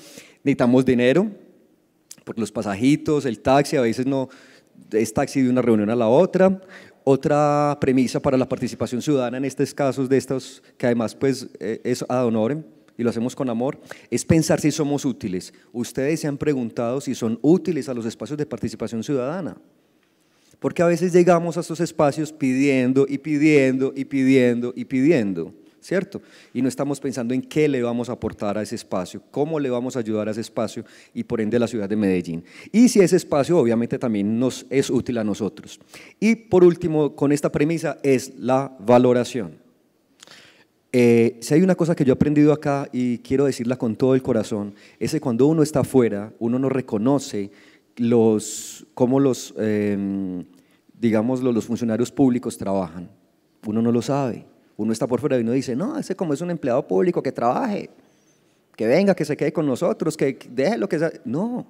Necesitamos dinero, por los pasajitos, el taxi, a veces no es taxi de una reunión a la otra. Otra premisa para la participación ciudadana en estos casos de estos, que además pues eh, es a honorem y lo hacemos con amor, es pensar si somos útiles. Ustedes se han preguntado si son útiles a los espacios de participación ciudadana. Porque a veces llegamos a estos espacios pidiendo y pidiendo y pidiendo y pidiendo ¿cierto? Y no estamos pensando en qué le vamos a aportar a ese espacio, cómo le vamos a ayudar a ese espacio y por ende a la ciudad de Medellín. Y si ese espacio obviamente también nos es útil a nosotros. Y por último, con esta premisa es la valoración. Eh, si hay una cosa que yo he aprendido acá y quiero decirla con todo el corazón, es que cuando uno está afuera, uno no reconoce los, cómo los, eh, los funcionarios públicos trabajan. Uno no lo sabe. Uno está por fuera y uno dice, no, ese como es un empleado público que trabaje, que venga, que se quede con nosotros, que deje lo que sea. No,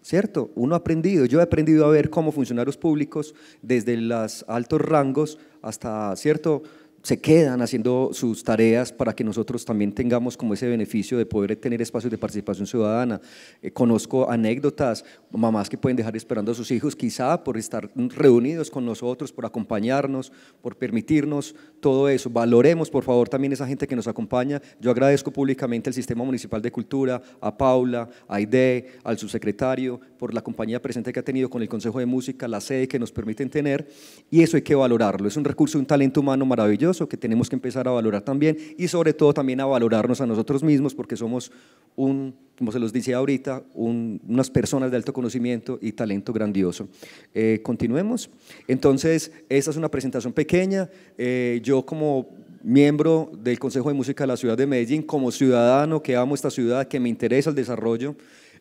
¿cierto? Uno ha aprendido, yo he aprendido a ver cómo funcionarios públicos, desde los altos rangos hasta, ¿cierto? se quedan haciendo sus tareas para que nosotros también tengamos como ese beneficio de poder tener espacios de participación ciudadana. Eh, conozco anécdotas, mamás que pueden dejar esperando a sus hijos, quizá por estar reunidos con nosotros, por acompañarnos, por permitirnos todo eso. Valoremos, por favor, también esa gente que nos acompaña. Yo agradezco públicamente al Sistema Municipal de Cultura, a Paula, a IDE, al subsecretario, por la compañía presente que ha tenido con el Consejo de Música, la sede que nos permiten tener, y eso hay que valorarlo. Es un recurso, un talento humano maravilloso que tenemos que empezar a valorar también y sobre todo también a valorarnos a nosotros mismos porque somos un, como se los decía ahorita, unas personas de alto conocimiento y talento grandioso. Eh, continuemos. Entonces, esta es una presentación pequeña. Eh, yo como miembro del Consejo de Música de la Ciudad de Medellín, como ciudadano que amo esta ciudad, que me interesa el desarrollo,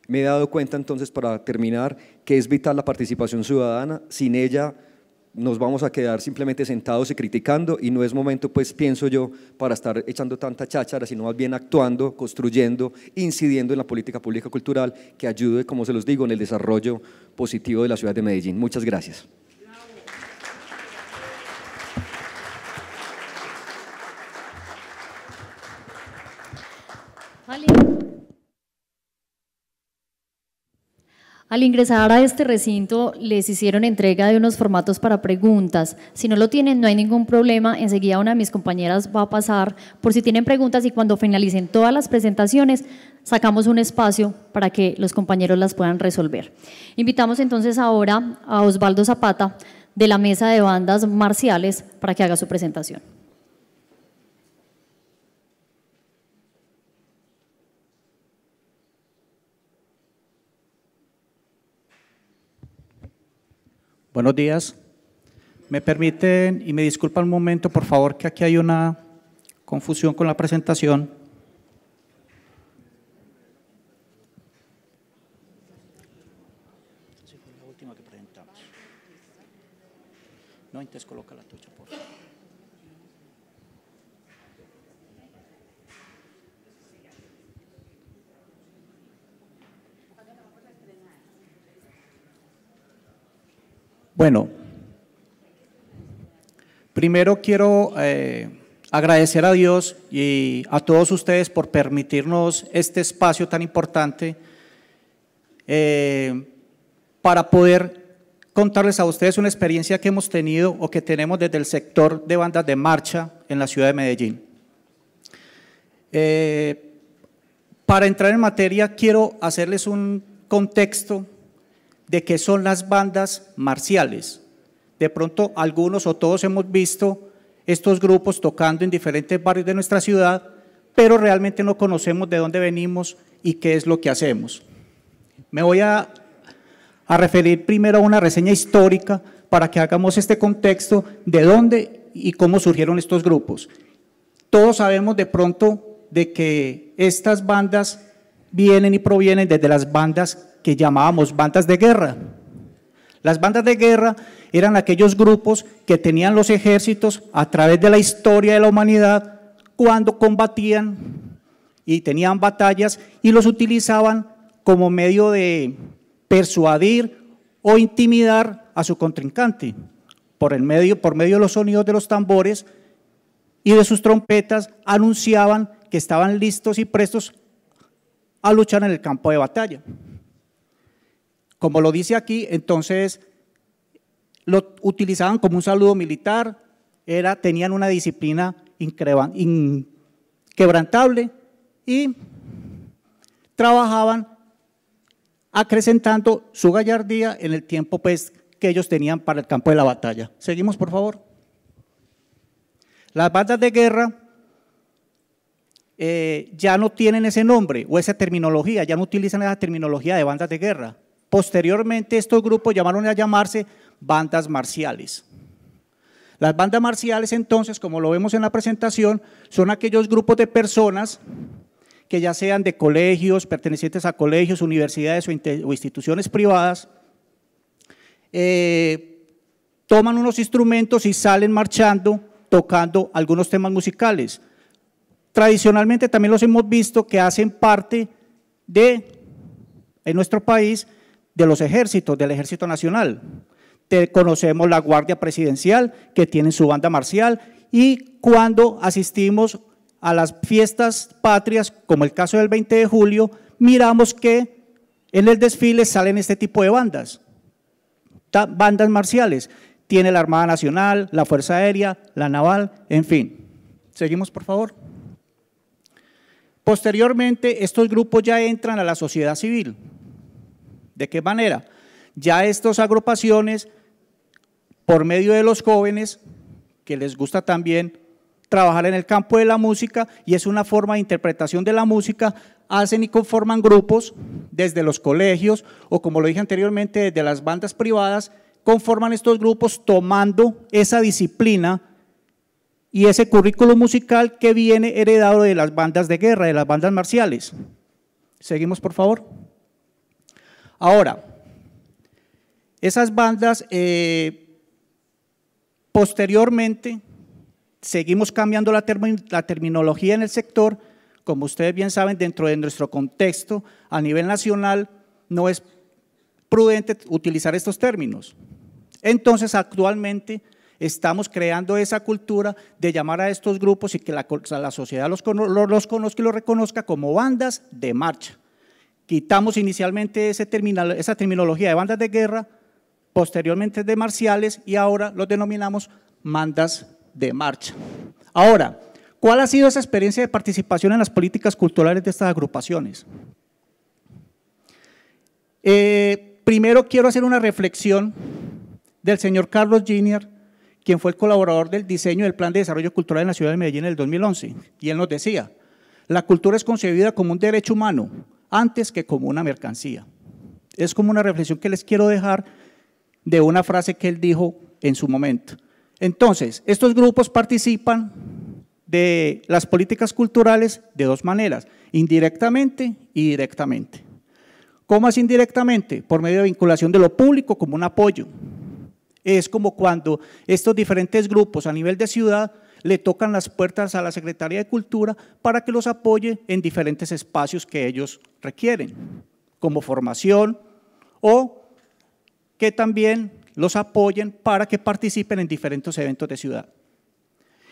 me he dado cuenta entonces, para terminar, que es vital la participación ciudadana. Sin ella nos vamos a quedar simplemente sentados y criticando y no es momento, pues pienso yo, para estar echando tanta cháchara, sino más bien actuando, construyendo, incidiendo en la política pública cultural que ayude, como se los digo, en el desarrollo positivo de la ciudad de Medellín. Muchas gracias. Al ingresar a este recinto les hicieron entrega de unos formatos para preguntas. Si no lo tienen, no hay ningún problema. Enseguida una de mis compañeras va a pasar por si tienen preguntas y cuando finalicen todas las presentaciones sacamos un espacio para que los compañeros las puedan resolver. Invitamos entonces ahora a Osvaldo Zapata de la Mesa de Bandas Marciales para que haga su presentación. Buenos días. Me permiten y me disculpan un momento, por favor, que aquí hay una confusión con la presentación. No, Bueno, primero quiero eh, agradecer a Dios y a todos ustedes por permitirnos este espacio tan importante eh, para poder contarles a ustedes una experiencia que hemos tenido o que tenemos desde el sector de bandas de marcha en la ciudad de Medellín. Eh, para entrar en materia, quiero hacerles un contexto de qué son las bandas marciales. De pronto algunos o todos hemos visto estos grupos tocando en diferentes barrios de nuestra ciudad, pero realmente no conocemos de dónde venimos y qué es lo que hacemos. Me voy a, referir primero a una reseña histórica para que hagamos este contexto de dónde y cómo surgieron estos grupos. Todos sabemos de pronto de que estas bandas vienen y provienen desde las bandas que llamábamos bandas de guerra. Las bandas de guerra eran aquellos grupos que tenían los ejércitos a través de la historia de la humanidad cuando combatían y tenían batallas y los utilizaban como medio de persuadir o intimidar a su contrincante por, el medio, por medio de los sonidos de los tambores y de sus trompetas anunciaban que estaban listos y prestos a luchar en el campo de batalla. Como lo dice aquí, entonces lo utilizaban como un saludo militar, era, tenían una disciplina inquebrantable y trabajaban acrecentando su gallardía en el tiempo pues, que ellos tenían para el campo de la batalla. Seguimos, por favor. Las bandas de guerra eh, ya no tienen ese nombre o esa terminología, ya no utilizan esa terminología de bandas de guerra. Posteriormente estos grupos llamaron a llamarse bandas marciales. Las bandas marciales entonces, como lo vemos en la presentación, son aquellos grupos de personas que ya sean de colegios, pertenecientes a colegios, universidades o, instituciones privadas, eh, toman unos instrumentos y salen marchando, tocando algunos temas musicales. Tradicionalmente también los hemos visto que hacen parte de, en nuestro país, de los ejércitos, del Ejército Nacional. Te conocemos la Guardia Presidencial, que tiene su banda marcial, y cuando asistimos a las fiestas patrias, como el caso del 20 de julio, miramos que en el desfile salen este tipo de bandas, bandas marciales. Tiene la Armada Nacional, la Fuerza Aérea, la Naval, en fin. Seguimos, por favor. Posteriormente, estos grupos ya entran a la sociedad civil. ¿De qué manera? Ya estas agrupaciones, por medio de los jóvenes, que les gusta también trabajar en el campo de la música y es una forma de interpretación de la música, hacen y conforman grupos desde los colegios o como lo dije anteriormente, desde las bandas privadas, conforman estos grupos tomando esa disciplina y ese currículo musical que viene heredado de las bandas de guerra, de las bandas marciales. Seguimos, por favor. Ahora, esas bandas eh, posteriormente seguimos cambiando la, terminología en el sector. Como ustedes bien saben, dentro de nuestro contexto a nivel nacional no es prudente utilizar estos términos. Entonces, actualmente estamos creando esa cultura de llamar a estos grupos y que la, sociedad los, los conozca y los reconozca como bandas de marcha. Quitamos inicialmente ese terminal, esa terminología de bandas de guerra, posteriormente de marciales y ahora los denominamos mandas de marcha. Ahora, ¿cuál ha sido esa experiencia de participación en las políticas culturales de estas agrupaciones? Eh, primero quiero hacer una reflexión del señor Carlos Jr., quien fue el colaborador del diseño del Plan de Desarrollo Cultural en la Ciudad de Medellín en el 2011. Y él nos decía, la cultura es concebida como un derecho humano, antes que como una mercancía. Es como una reflexión que les quiero dejar de una frase que él dijo en su momento. Entonces, estos grupos participan de las políticas culturales de dos maneras, indirectamente y directamente. ¿Cómo es indirectamente? Por medio de vinculación de lo público como un apoyo. Es como cuando estos diferentes grupos a nivel de ciudad le tocan las puertas a la Secretaría de Cultura para que los apoye en diferentes espacios que ellos requieren, como formación o que también los apoyen para que participen en diferentes eventos de ciudad.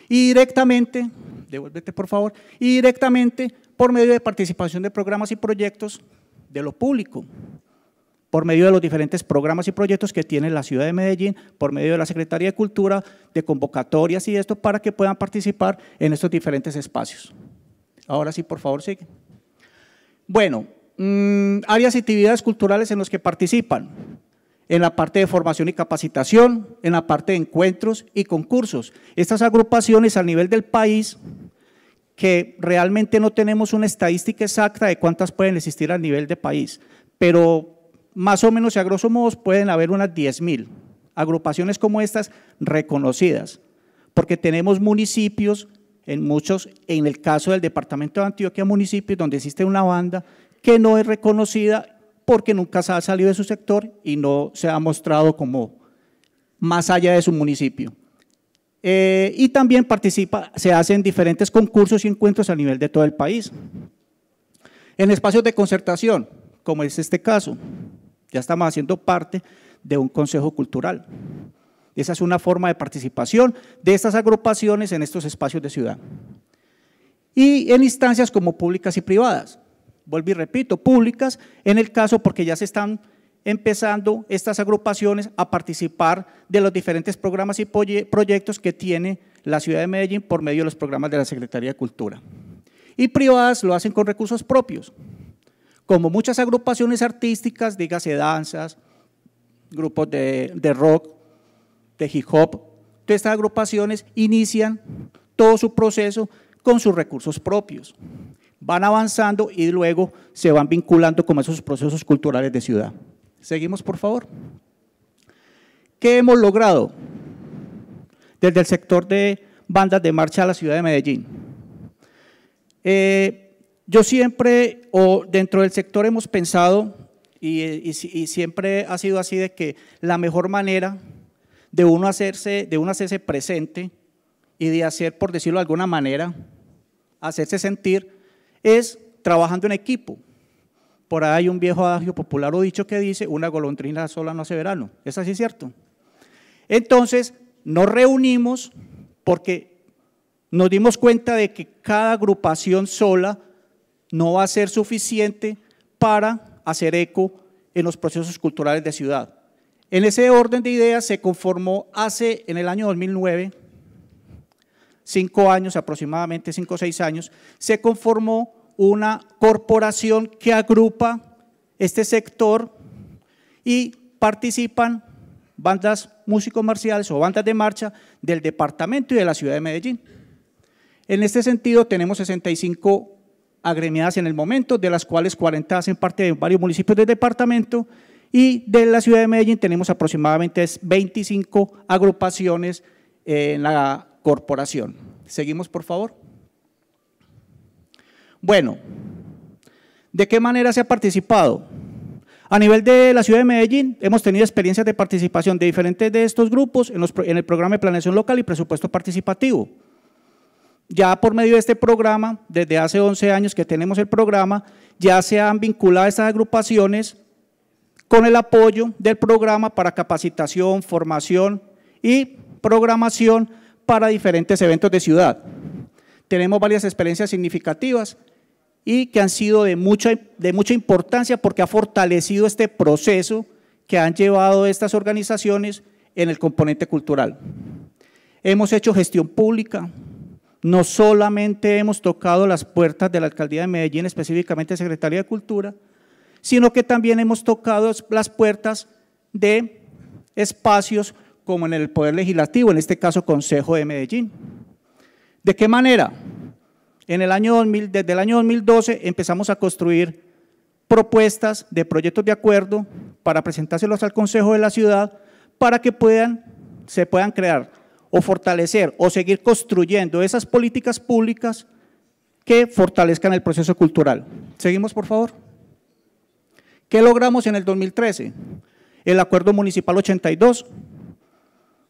Y directamente, devuélvete por favor, y directamente por medio de participación de programas y proyectos de lo público, por medio de los diferentes programas y proyectos que tiene la ciudad de Medellín, por medio de la Secretaría de Cultura, de convocatorias y esto, para que puedan participar en estos diferentes espacios. Ahora sí, por favor, sigue. Bueno, mm, áreas y actividades culturales en los que participan en la parte de formación y capacitación, en la parte de encuentros y concursos. Estas agrupaciones a nivel del país que realmente no tenemos una estadística exacta de cuántas pueden existir a nivel de país, pero más o menos, a grosso modo, pueden haber unas 10.000 agrupaciones como estas reconocidas, porque tenemos municipios, en muchos, en el caso del departamento de Antioquia, municipios donde existe una banda que no es reconocida porque nunca se ha salido de su sector y no se ha mostrado como más allá de su municipio. Eh, y también participa, se hacen diferentes concursos y encuentros a nivel de todo el país. En espacios de concertación, como es este caso, ya estamos haciendo parte de un consejo cultural. Esa es una forma de participación de estas agrupaciones en estos espacios de ciudad. Y en instancias como públicas y privadas. Vuelvo y repito, públicas en el caso porque ya se están empezando estas agrupaciones a participar de los diferentes programas y proyectos que tiene la ciudad de Medellín por medio de los programas de la Secretaría de Cultura. Y privadas lo hacen con recursos propios como muchas agrupaciones artísticas, dígase danzas, grupos de, rock, de hip hop, todas estas agrupaciones inician todo su proceso con sus recursos propios. Van avanzando y luego se van vinculando con esos procesos culturales de ciudad. Seguimos, por favor. ¿Qué hemos logrado desde el sector de bandas de marcha a la ciudad de Medellín? Eh, yo siempre, o dentro del sector hemos pensado, y, siempre ha sido así, de que la mejor manera de uno, hacerse, de uno hacerse presente y de hacer, por decirlo de alguna manera, hacerse sentir, es trabajando en equipo. Por ahí hay un viejo adagio popular o dicho que dice, una golondrina sola no hace verano. ¿Es así cierto? Entonces, nos reunimos porque nos dimos cuenta de que cada agrupación sola no va a ser suficiente para hacer eco en los procesos culturales de ciudad. En ese orden de ideas se conformó hace, en el año 2009, cinco años aproximadamente, cinco o seis años, se conformó una corporación que agrupa este sector y participan bandas músicos marciales o bandas de marcha del departamento y de la ciudad de Medellín. En este sentido tenemos 65 agremiadas en el momento, de las cuales 40 hacen parte de varios municipios del departamento y de la ciudad de Medellín tenemos aproximadamente 25 agrupaciones en la corporación. Seguimos, por favor. Bueno, ¿de qué manera se ha participado? A nivel de la ciudad de Medellín, hemos tenido experiencias de participación de diferentes de estos grupos en, en el programa de planeación local y presupuesto participativo. Ya por medio de este programa, desde hace 11 años que tenemos el programa, ya se han vinculado estas agrupaciones con el apoyo del programa para capacitación, formación y programación para diferentes eventos de ciudad. Tenemos varias experiencias significativas y que han sido de mucha, de mucha importancia porque ha fortalecido este proceso que han llevado estas organizaciones en el componente cultural. Hemos hecho gestión pública, no solamente hemos tocado las puertas de la Alcaldía de Medellín, específicamente Secretaría de Cultura, sino que también hemos tocado las puertas de espacios como en el Poder Legislativo, en este caso Consejo de Medellín. ¿De qué manera? En el año 2000, desde el año 2012 empezamos a construir propuestas de proyectos de acuerdo para presentárselos al Consejo de la Ciudad para que puedan, se puedan crear o fortalecer o seguir construyendo esas políticas públicas que fortalezcan el proceso cultural. Seguimos, por favor. ¿Qué logramos en el 2013? El Acuerdo Municipal 82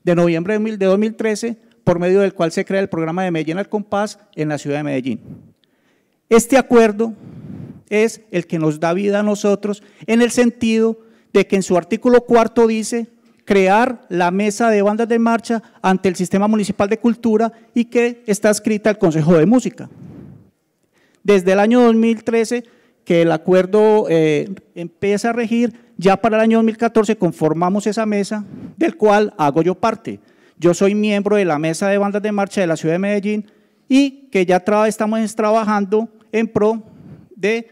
de noviembre de 2013, por medio del cual se crea el programa de Medellín al Compás en la ciudad de Medellín. Este acuerdo es el que nos da vida a nosotros en el sentido de que en su artículo cuarto dice crear la mesa de bandas de marcha ante el Sistema Municipal de Cultura y que está escrita al Consejo de Música. Desde el año 2013, que el acuerdo eh, empieza a regir, ya para el año 2014 conformamos esa mesa, del cual hago yo parte. Yo soy miembro de la mesa de bandas de marcha de la ciudad de Medellín y que ya estamos trabajando en pro de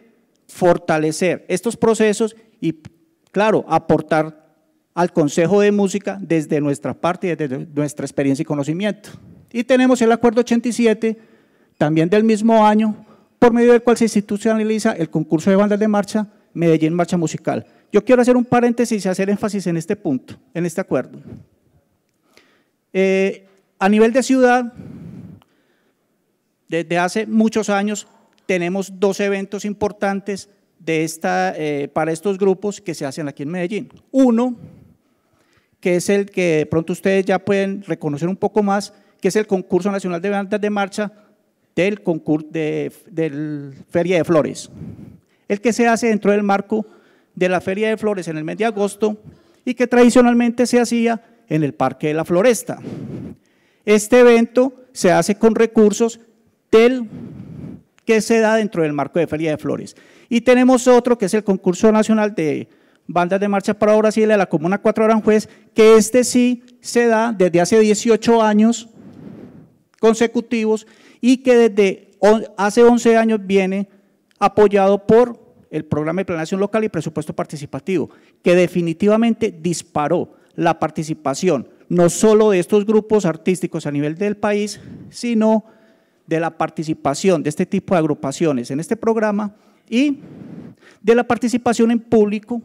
fortalecer estos procesos y, claro, aportar al Consejo de Música desde nuestra parte y desde nuestra experiencia y conocimiento. Y tenemos el Acuerdo 87, también del mismo año, por medio del cual se institucionaliza el concurso de bandas de marcha Medellín Marcha Musical. Yo quiero hacer un paréntesis y hacer énfasis en este punto, en este acuerdo. Eh, a nivel de ciudad, desde hace muchos años tenemos dos eventos importantes de esta, eh, para estos grupos que se hacen aquí en Medellín. Uno que es el que de pronto ustedes ya pueden reconocer un poco más, que es el concurso nacional de bandas de marcha del concurso de, Feria de Flores. El que se hace dentro del marco de la Feria de Flores en el mes de agosto y que tradicionalmente se hacía en el Parque de la Floresta. Este evento se hace con recursos del que se da dentro del marco de Feria de Flores. Y tenemos otro que es el concurso nacional de bandas de marcha para Brasil de la Comuna 4 Aranjuez, que este sí se da desde hace 18 años consecutivos y que desde hace 11 años viene apoyado por el programa de planeación local y presupuesto participativo, que definitivamente disparó la participación no solo de estos grupos artísticos a nivel del país, sino de la participación de este tipo de agrupaciones en este programa y de la participación en público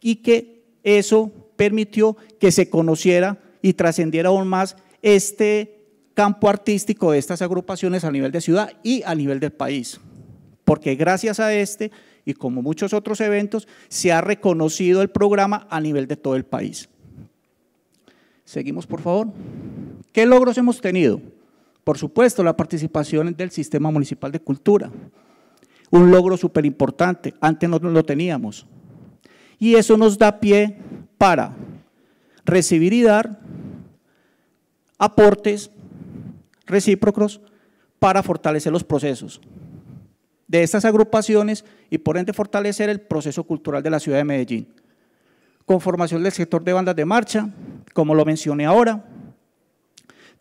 y que eso permitió que se conociera y trascendiera aún más este campo artístico de estas agrupaciones a nivel de ciudad y a nivel del país. Porque gracias a este y como muchos otros eventos, se ha reconocido el programa a nivel de todo el país. Seguimos, por favor. ¿Qué logros hemos tenido? Por supuesto, la participación del Sistema Municipal de Cultura, un logro súper importante. Antes no lo teníamos. Y eso nos da pie para recibir y dar aportes recíprocos para fortalecer los procesos de estas agrupaciones y por ende fortalecer el proceso cultural de la ciudad de Medellín. Con formación del sector de bandas de marcha, como lo mencioné ahora.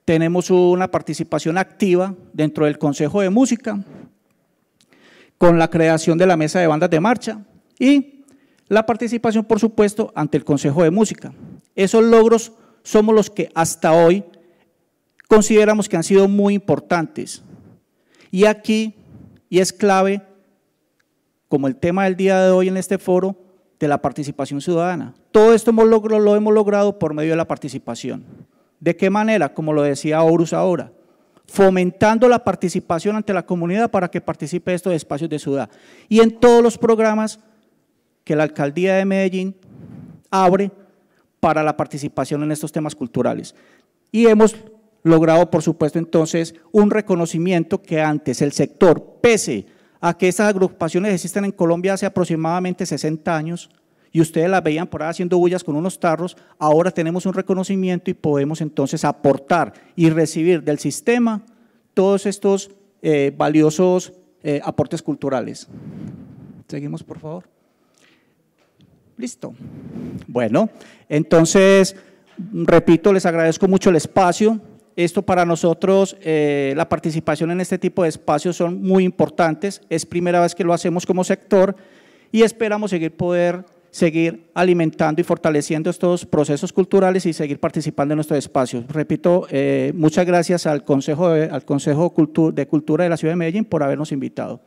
Tenemos una participación activa dentro del Consejo de Música, con la creación de la mesa de bandas de marcha y la participación, por supuesto, ante el Consejo de Música. Esos logros somos los que hasta hoy consideramos que han sido muy importantes. Y aquí, y es clave, como el tema del día de hoy en este foro, de la participación ciudadana. Todo esto hemos lo hemos logrado por medio de la participación. ¿De qué manera? Como lo decía Horus ahora, fomentando la participación ante la comunidad para que participe de estos espacios de ciudad. Y en todos los programas que la Alcaldía de Medellín abre para la participación en estos temas culturales. Y hemos logrado, por supuesto, entonces un reconocimiento que antes el sector, pese a que estas agrupaciones existen en Colombia hace aproximadamente 60 años, y ustedes la veían por ahí haciendo bullas con unos tarros, ahora tenemos un reconocimiento y podemos entonces aportar y recibir del sistema todos estos eh, valiosos eh, aportes culturales. Seguimos, por favor. Listo. Bueno, entonces, repito, les agradezco mucho el espacio. Esto para nosotros, eh, la participación en este tipo de espacios son muy importantes. Es primera vez que lo hacemos como sector y esperamos seguir poder seguir alimentando y fortaleciendo estos procesos culturales y seguir participando en nuestros espacios. Repito, eh, muchas gracias al Consejo, de, al Consejo de Cultura de la Ciudad de Medellín por habernos invitado.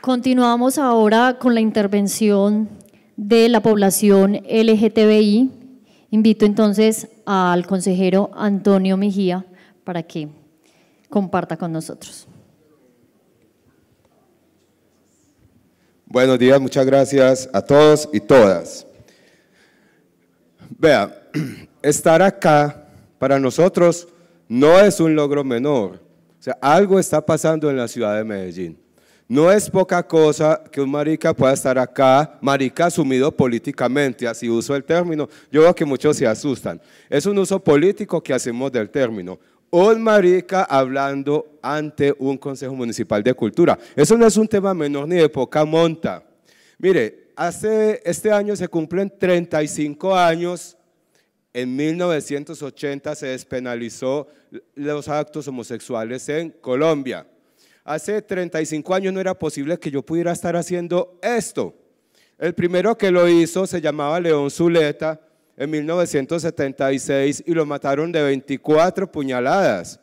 Continuamos ahora con la intervención de la población LGTBI. Invito entonces al consejero Antonio Mejía para que comparta con nosotros. Buenos días, muchas gracias a todos y todas. Vea, <clears throat> estar acá para nosotros no es un logro menor. O sea, algo está pasando en la ciudad de Medellín. No es poca cosa que un marica pueda estar acá, marica asumido políticamente, así uso el término. Yo veo que muchos se asustan. Es un uso político que hacemos del término un marica hablando ante un Consejo Municipal de Cultura. Eso no es un tema menor ni de poca monta. Mire, hace, este año se cumplen 35 años. En 1980 se despenalizó los actos homosexuales en Colombia. Hace 35 años no era posible que yo pudiera estar haciendo esto. El primero que lo hizo se llamaba León Zuleta en 1976 y lo mataron de 24 puñaladas.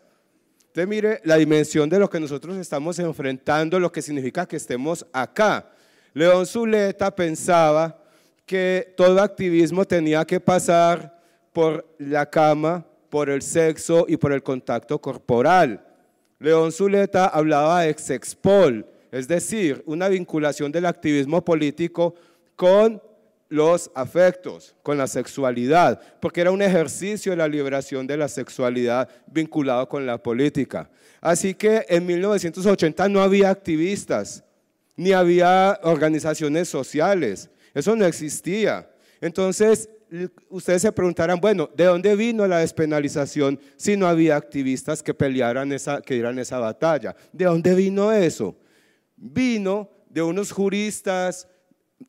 Usted mire la dimensión de lo que nosotros estamos enfrentando, lo que significa que estemos acá. León Zuleta pensaba que todo activismo tenía que pasar por la cama, por el sexo y por el contacto corporal. León Zuleta hablaba de sexpol, es decir, una vinculación del activismo político con los afectos, con la sexualidad, porque era un ejercicio de la liberación de la sexualidad vinculado con la política. Así que en 1980 no había activistas, ni había organizaciones sociales, eso no existía. Entonces, ustedes se preguntarán, bueno, ¿de dónde vino la despenalización si no había activistas que pelearan esa, que dieran esa batalla? ¿De dónde vino eso? Vino de unos juristas,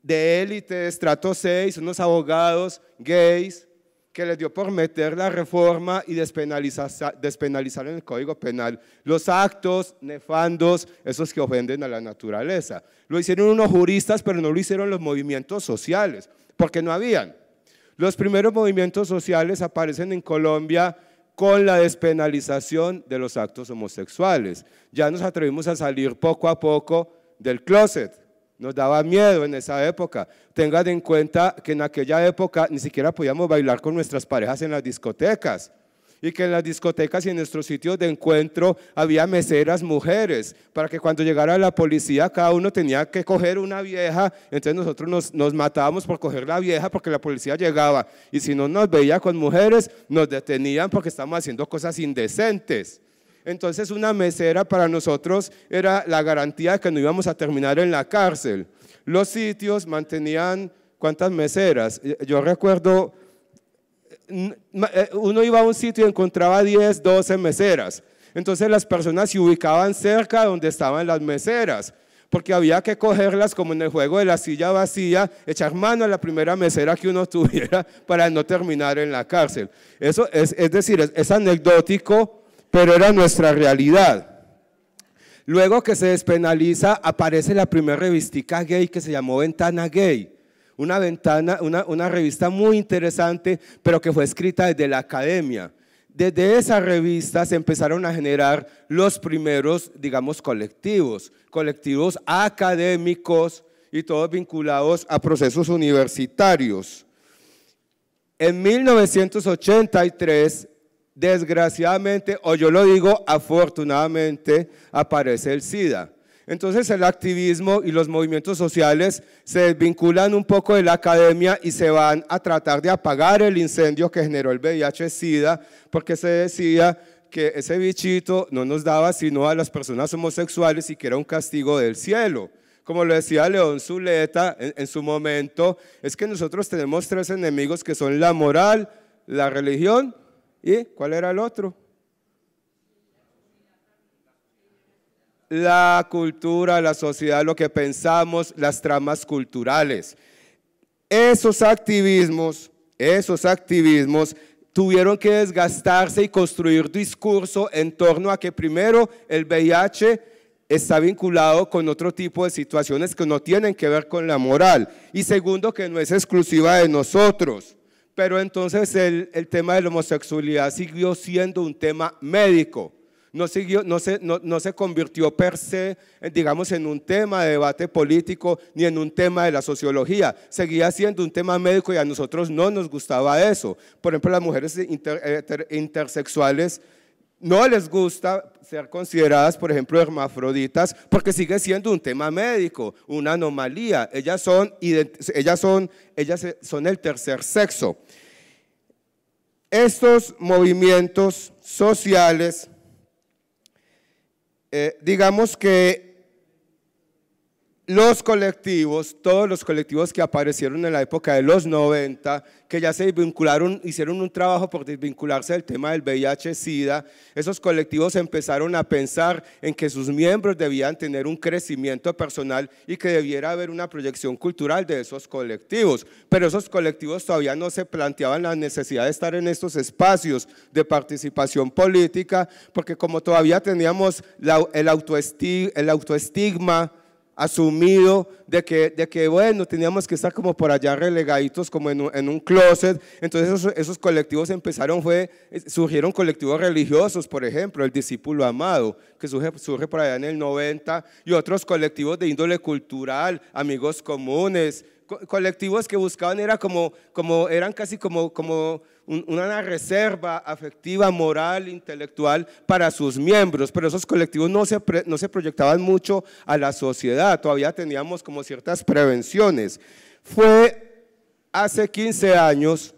de élites, Trato 6, unos abogados gays que les dio por meter la reforma y despenalizar, despenalizar en el Código Penal los actos nefandos, esos que ofenden a la naturaleza. Lo hicieron unos juristas, pero no lo hicieron los movimientos sociales, porque no habían. Los primeros movimientos sociales aparecen en Colombia con la despenalización de los actos homosexuales. Ya nos atrevimos a salir poco a poco del closet nos daba miedo en esa época. tenga en cuenta que en aquella época ni siquiera podíamos bailar con nuestras parejas en las discotecas y que en las discotecas y en nuestros sitios de encuentro había meseras mujeres, para que cuando llegara la policía cada uno tenía que coger una vieja, entonces nosotros nos, nos, matábamos por coger la vieja porque la policía llegaba y si no nos veía con mujeres nos detenían porque estábamos haciendo cosas indecentes. Entonces una mesera para nosotros era la garantía de que no íbamos a terminar en la cárcel. Los sitios mantenían cuántas meseras. Yo recuerdo, eh, uno iba a un sitio y encontraba 10, 12 meseras. Entonces las personas se ubicaban cerca donde estaban las meseras porque había que cogerlas como en el juego de la silla vacía, echar mano a la primera mesera que uno <laughs> tuviera para no terminar en la cárcel. Eso es, es decir, es, anecdótico, pero era nuestra realidad. Luego que se despenaliza, aparece la primera revistica gay que se llamó Ventana Gay. Una, ventana, una, una revista muy interesante, pero que fue escrita desde la academia. Desde esa revista se empezaron a generar los primeros, digamos, colectivos, colectivos académicos y todos vinculados a procesos universitarios. En 1983 desgraciadamente, o yo lo digo afortunadamente, aparece el SIDA. Entonces el activismo y los movimientos sociales se desvinculan un poco de la academia y se van a tratar de apagar el incendio que generó el VIH-Sida, porque se decía que ese bichito no nos daba sino a las personas homosexuales y que era un castigo del cielo. Como lo decía León Zuleta en, en su momento, es que nosotros tenemos tres enemigos que son la moral, la religión ¿Y cuál era el otro? La cultura, la sociedad, lo que pensamos, las tramas culturales. Esos activismos, esos activismos tuvieron que desgastarse y construir discurso en torno a que primero el VIH está vinculado con otro tipo de situaciones que no tienen que ver con la moral y segundo que no es exclusiva de nosotros. Pero entonces el, tema de la homosexualidad siguió siendo un tema médico. No, se, convirtió per se, digamos, en un tema de debate político ni en un tema de la sociología. Seguía siendo un tema médico y a nosotros no nos gustaba eso. Por ejemplo, las mujeres eh, intersexuales no les gusta ser consideradas, por ejemplo, hermafroditas, porque sigue siendo un tema médico, una anomalía. Ellas son, ellas son, ellas son el tercer sexo. Estos movimientos sociales, eh, digamos que los colectivos, todos los colectivos que aparecieron en la época de los 90, que ya se vincularon, hicieron un trabajo por desvincularse del tema del VIH-Sida, esos colectivos empezaron a pensar en que sus miembros debían tener un crecimiento personal y que debiera haber una proyección cultural de esos colectivos. Pero esos colectivos todavía no se planteaban la necesidad de estar en estos espacios de participación política, porque como todavía teníamos el, autoestima el autoestigma asumido de que, de que, bueno, teníamos que estar como por allá relegaditos, como en un, closet. Entonces esos, colectivos empezaron, fue, eh, surgieron colectivos religiosos, por ejemplo, el discípulo amado, que surge, por allá en el 90, y otros colectivos de índole cultural, amigos comunes, colectivos que buscaban, era como, como, eran casi como, como una reserva afectiva, moral, intelectual para sus miembros, pero esos colectivos no se, no se proyectaban mucho a la sociedad, todavía teníamos como ciertas prevenciones. Fue hace 15 años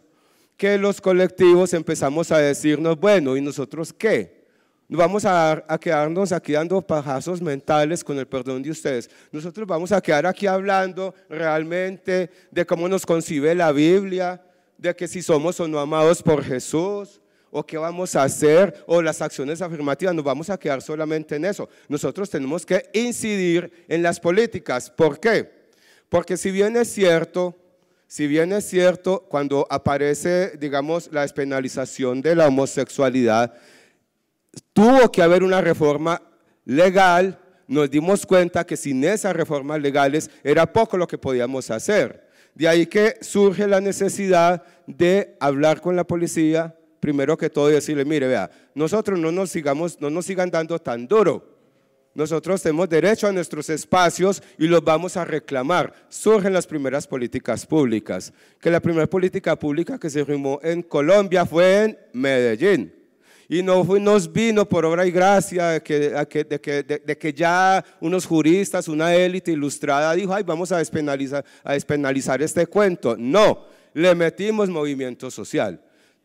que los colectivos empezamos a decirnos, bueno, ¿y nosotros qué? Vamos a, quedarnos aquí dando pajazos mentales con el perdón de ustedes. Nosotros vamos a quedar aquí hablando realmente de cómo nos concibe la Biblia, de que si somos o no amados por Jesús, o qué vamos a hacer, o las acciones afirmativas, nos vamos a quedar solamente en eso. Nosotros tenemos que incidir en las políticas. ¿Por qué? Porque si bien es cierto, si bien es cierto, cuando aparece, digamos, la despenalización de la homosexualidad, tuvo que haber una reforma legal, nos dimos cuenta que sin esas reformas legales era poco lo que podíamos hacer. De ahí que surge la necesidad de hablar con la policía, primero que todo, y decirle, mire, vea, nosotros no nos, sigamos, no nos sigan dando tan duro. Nosotros tenemos derecho a nuestros espacios y los vamos a reclamar. Surgen las primeras políticas públicas, que la primera política pública que se firmó en Colombia fue en Medellín. Y no nos vino por obra y gracia de que, ya unos juristas, una élite ilustrada dijo, ay, vamos a despenalizar, a despenalizar este cuento. No, le metimos movimiento social.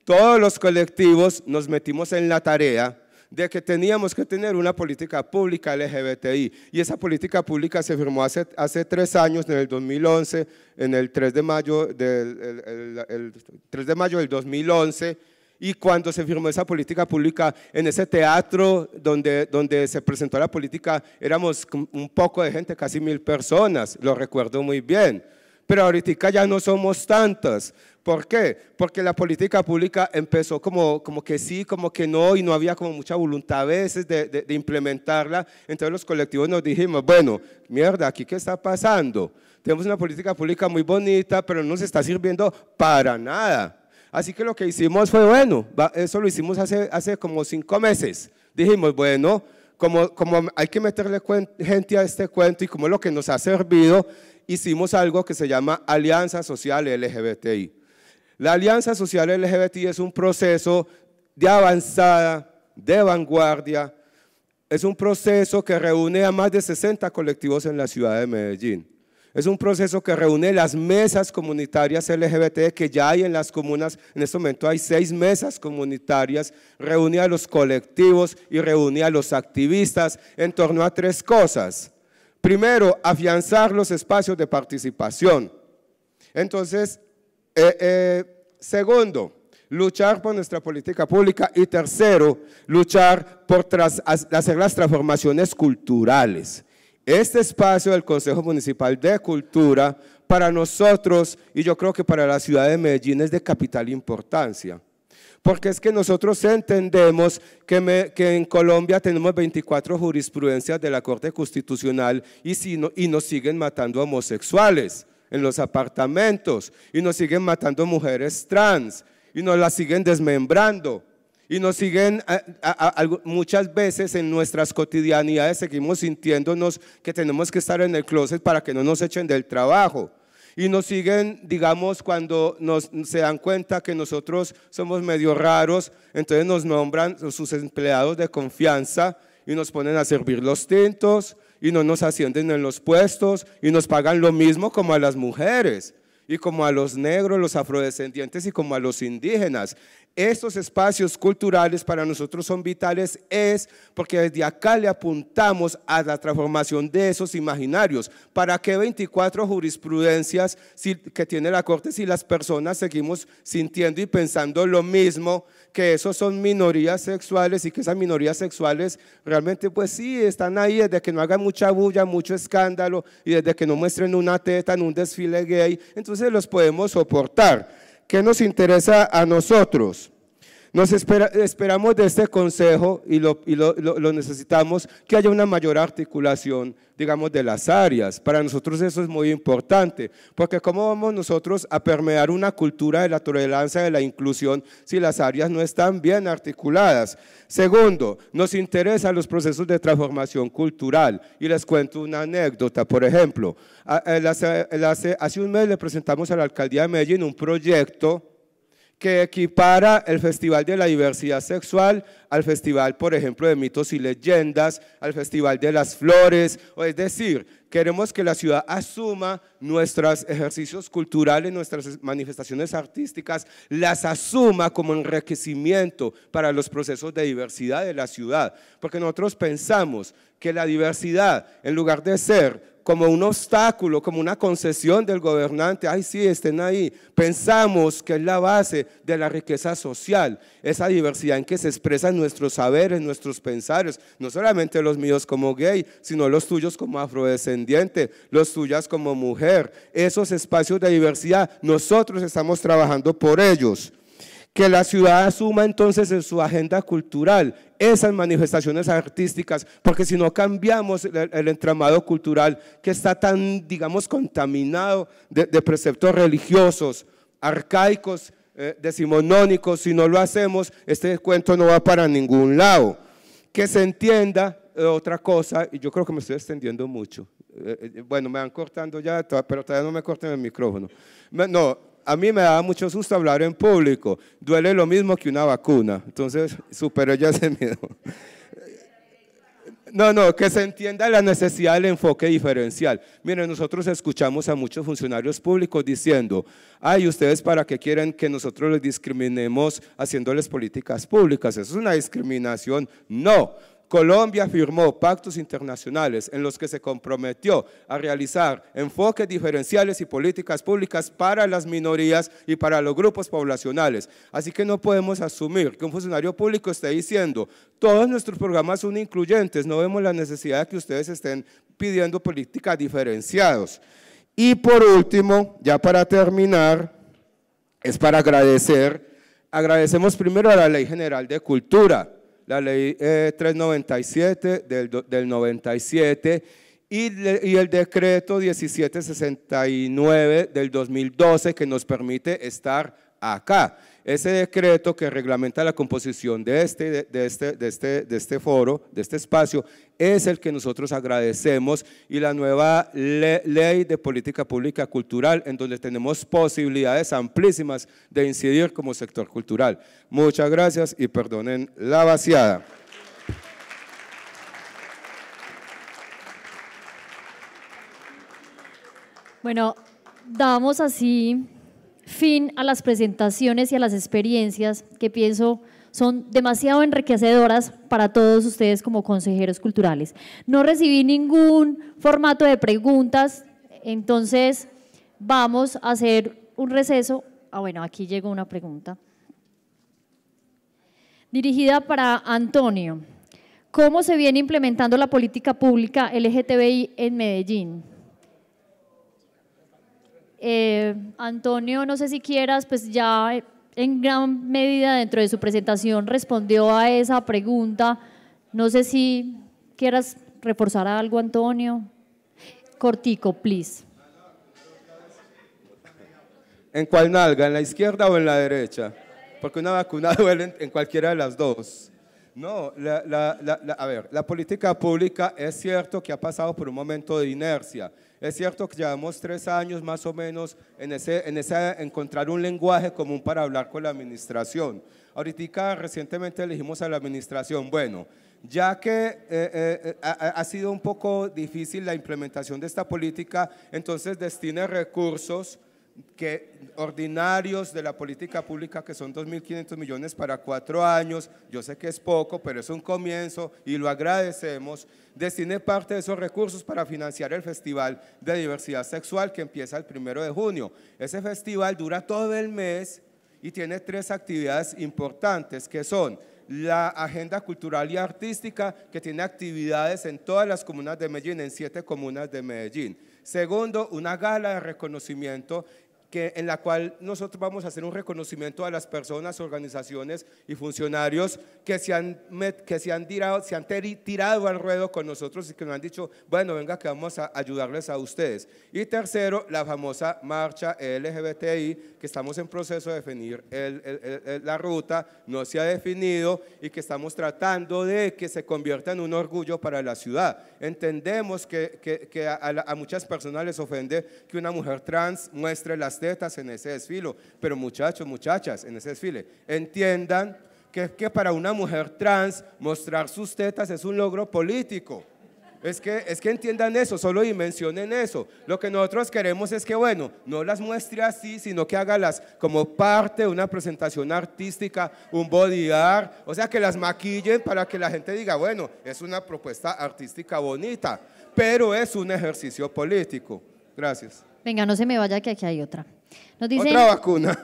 Todos los colectivos nos metimos en la tarea de que teníamos que tener una política pública LGBTI. Y esa política pública se firmó hace, hace tres años, en el 2011, en el 3 de mayo del, el 3 de mayo del 2011 y cuando se firmó esa política pública en ese teatro donde, donde se presentó la política, éramos un poco de gente, casi mil personas, lo recuerdo muy bien. Pero ahorita ya no somos tantas. ¿Por qué? Porque la política pública empezó como, como que sí, como que no, y no había como mucha voluntad a veces de, de, de implementarla. Entonces los colectivos nos dijimos, bueno, mierda, ¿aquí qué está pasando? Tenemos una política pública muy bonita, pero no se está sirviendo para nada. Así que lo que hicimos fue, bueno, eso lo hicimos hace, como cinco meses. Dijimos, bueno, como, como hay que meterle gente a este cuento y como es lo que nos ha servido, hicimos algo que se llama Alianza Social LGBTI. La Alianza Social LGBTI es un proceso de avanzada, de vanguardia, es un proceso que reúne a más de 60 colectivos en la ciudad de Medellín. Es un proceso que reúne las mesas comunitarias LGBT que ya hay en las comunas. En este momento hay seis mesas comunitarias. Reúne a los colectivos y reúne a los activistas en torno a tres cosas. Primero, afianzar los espacios de participación. Entonces, eh, eh, segundo, luchar por nuestra política pública. Y tercero, luchar por hacer las transformaciones culturales este espacio del Consejo Municipal de Cultura para nosotros y yo creo que para la ciudad de Medellín es de capital importancia. Porque es que nosotros entendemos que, en Colombia tenemos 24 jurisprudencias de la Corte Constitucional y, y nos siguen matando homosexuales en los apartamentos y nos siguen matando mujeres trans y nos las siguen desmembrando y nos siguen muchas veces en nuestras cotidianidades, seguimos sintiéndonos que tenemos que estar en el closet para que no nos echen del trabajo. Y nos siguen, digamos, cuando nos, se dan cuenta que nosotros somos medio raros, entonces nos nombran sus empleados de confianza y nos ponen a servir los tintos y no nos ascienden en los puestos y nos pagan lo mismo como a las mujeres y como a los negros, los afrodescendientes y como a los indígenas. Estos espacios culturales para nosotros son vitales, es porque desde acá le apuntamos a la transformación de esos imaginarios. ¿Para qué 24 jurisprudencias que tiene la Corte si las personas seguimos sintiendo y pensando lo mismo, que esos son minorías sexuales y que esas minorías sexuales realmente pues sí, están ahí desde que no hagan mucha bulla, mucho escándalo y desde que no muestren una teta en un desfile gay, entonces los podemos soportar ¿Qué nos interesa a nosotros? Nos esperamos de este consejo y, lo, necesitamos que haya una mayor articulación, digamos, de las áreas. Para nosotros eso es muy importante, porque ¿cómo vamos nosotros a permear una cultura de la tolerancia, de la inclusión, si las áreas no están bien articuladas? Segundo, nos interesan los procesos de transformación cultural. Y les cuento una anécdota. Por ejemplo, hace, hace un mes le presentamos a la alcaldía de Medellín un proyecto que equipara el Festival de la Diversidad Sexual al Festival, por ejemplo, de mitos y leyendas, al Festival de las Flores, o es decir, queremos que la ciudad asuma nuestros ejercicios culturales, nuestras manifestaciones artísticas, las asuma como enriquecimiento para los procesos de diversidad de la ciudad, porque nosotros pensamos que la diversidad, en lugar de ser como un obstáculo, como una concesión del gobernante. Ay, sí, estén ahí. Pensamos que es la base de la riqueza social, esa diversidad en que se expresan nuestros saberes, nuestros pensares, no solamente los míos como gay, sino los tuyos como afrodescendiente, los tuyas como mujer. Esos espacios de diversidad, nosotros estamos trabajando por ellos que la ciudad asuma entonces en su agenda cultural esas manifestaciones artísticas, porque si no cambiamos el, entramado cultural que está tan, digamos, contaminado de, preceptos religiosos, arcaicos, eh, decimonónicos, si no lo hacemos, este cuento no va para ningún lado. Que se entienda eh, otra cosa, y yo creo que me estoy extendiendo mucho. Eh, bueno, me van cortando ya, pero todavía no me corten el micrófono. no, a mí me daba mucho susto hablar en público. Duele lo mismo que una vacuna. Entonces, superé ya ese miedo. No, no, que se entienda la necesidad del enfoque diferencial. Miren, nosotros escuchamos a muchos funcionarios públicos diciendo, ay, ¿ustedes para qué quieren que nosotros les discriminemos haciéndoles políticas públicas? Eso es una discriminación. No, Colombia firmó pactos internacionales en los que se comprometió a realizar enfoques diferenciales y políticas públicas para las minorías y para los grupos poblacionales. Así que no podemos asumir que un funcionario público esté diciendo, todos nuestros programas son incluyentes, no vemos la necesidad de que ustedes estén pidiendo políticas diferenciadas. Y por último, ya para terminar, es para agradecer, agradecemos primero a la Ley General de Cultura, la ley 397 del, del 97 y, el decreto 1769 del 2012 que nos permite estar acá ese decreto que reglamenta la composición de este, de este, de este, de este foro, de este espacio, es el que nosotros agradecemos y la nueva ley de política pública cultural en donde tenemos posibilidades amplísimas de incidir como sector cultural. Muchas gracias y perdonen la vaciada. Bueno, damos así fin a las presentaciones y a las experiencias que pienso son demasiado enriquecedoras para todos ustedes como consejeros culturales. No recibí ningún formato de preguntas, entonces vamos a hacer un receso. Ah, bueno, aquí llegó una pregunta. Dirigida para Antonio. ¿Cómo se viene implementando la política pública LGTBI en Medellín? Eh, Antonio, no sé si quieras, pues ya en gran medida dentro de su presentación respondió a esa pregunta. No sé si quieras reforzar algo, Antonio. Cortico, please. ¿En cuál nalga? ¿En la izquierda o en la derecha? Porque una vacuna <laughs> duele en cualquiera de las dos. No, a ver, la política pública es cierto que ha pasado por un momento de inercia es cierto que llevamos tres años más o menos en, ese, encontrar un lenguaje común para hablar con la administración. Ahorita recientemente elegimos a la administración, bueno, ya que eh, eh, eh, ha, ha sido un poco difícil la implementación de esta política, entonces destine recursos que ordinarios de la política pública, que son 2.500 millones para cuatro años, yo sé que es poco, pero es un comienzo y lo agradecemos, destine parte de esos recursos para financiar el Festival de Diversidad Sexual que empieza el primero de junio. Ese festival dura todo el mes y tiene tres actividades importantes que son la agenda cultural y artística que tiene actividades en todas las comunas de Medellín, en siete comunas de Medellín. Segundo, una gala de reconocimiento que, en la cual nosotros vamos a hacer un reconocimiento a las personas, organizaciones y funcionarios que se han, que se han, tirado, se han tirado al ruedo con nosotros y que nos han dicho, bueno, venga que vamos a ayudarles a ustedes. Y tercero, la famosa marcha LGBTI, que estamos en proceso de definir la ruta, no se ha definido y que estamos tratando de que se convierta en un orgullo para la ciudad. Entendemos que, que, a, a muchas personas les ofende que una mujer trans muestre las tetas en ese desfile. Pero muchachos, muchachas, en ese desfile, entiendan que, para una mujer trans mostrar sus tetas es un logro político. Es que, es que entiendan eso, solo dimensionen eso. Lo que nosotros queremos es que, bueno, no las muestre así, sino que hágalas como parte de una presentación artística, un body art, o sea, que las maquillen para que la gente diga, bueno, es una propuesta artística bonita, pero es un ejercicio político. Gracias. Venga, no se me vaya que aquí hay otra. Nos <laughs> otra vacuna.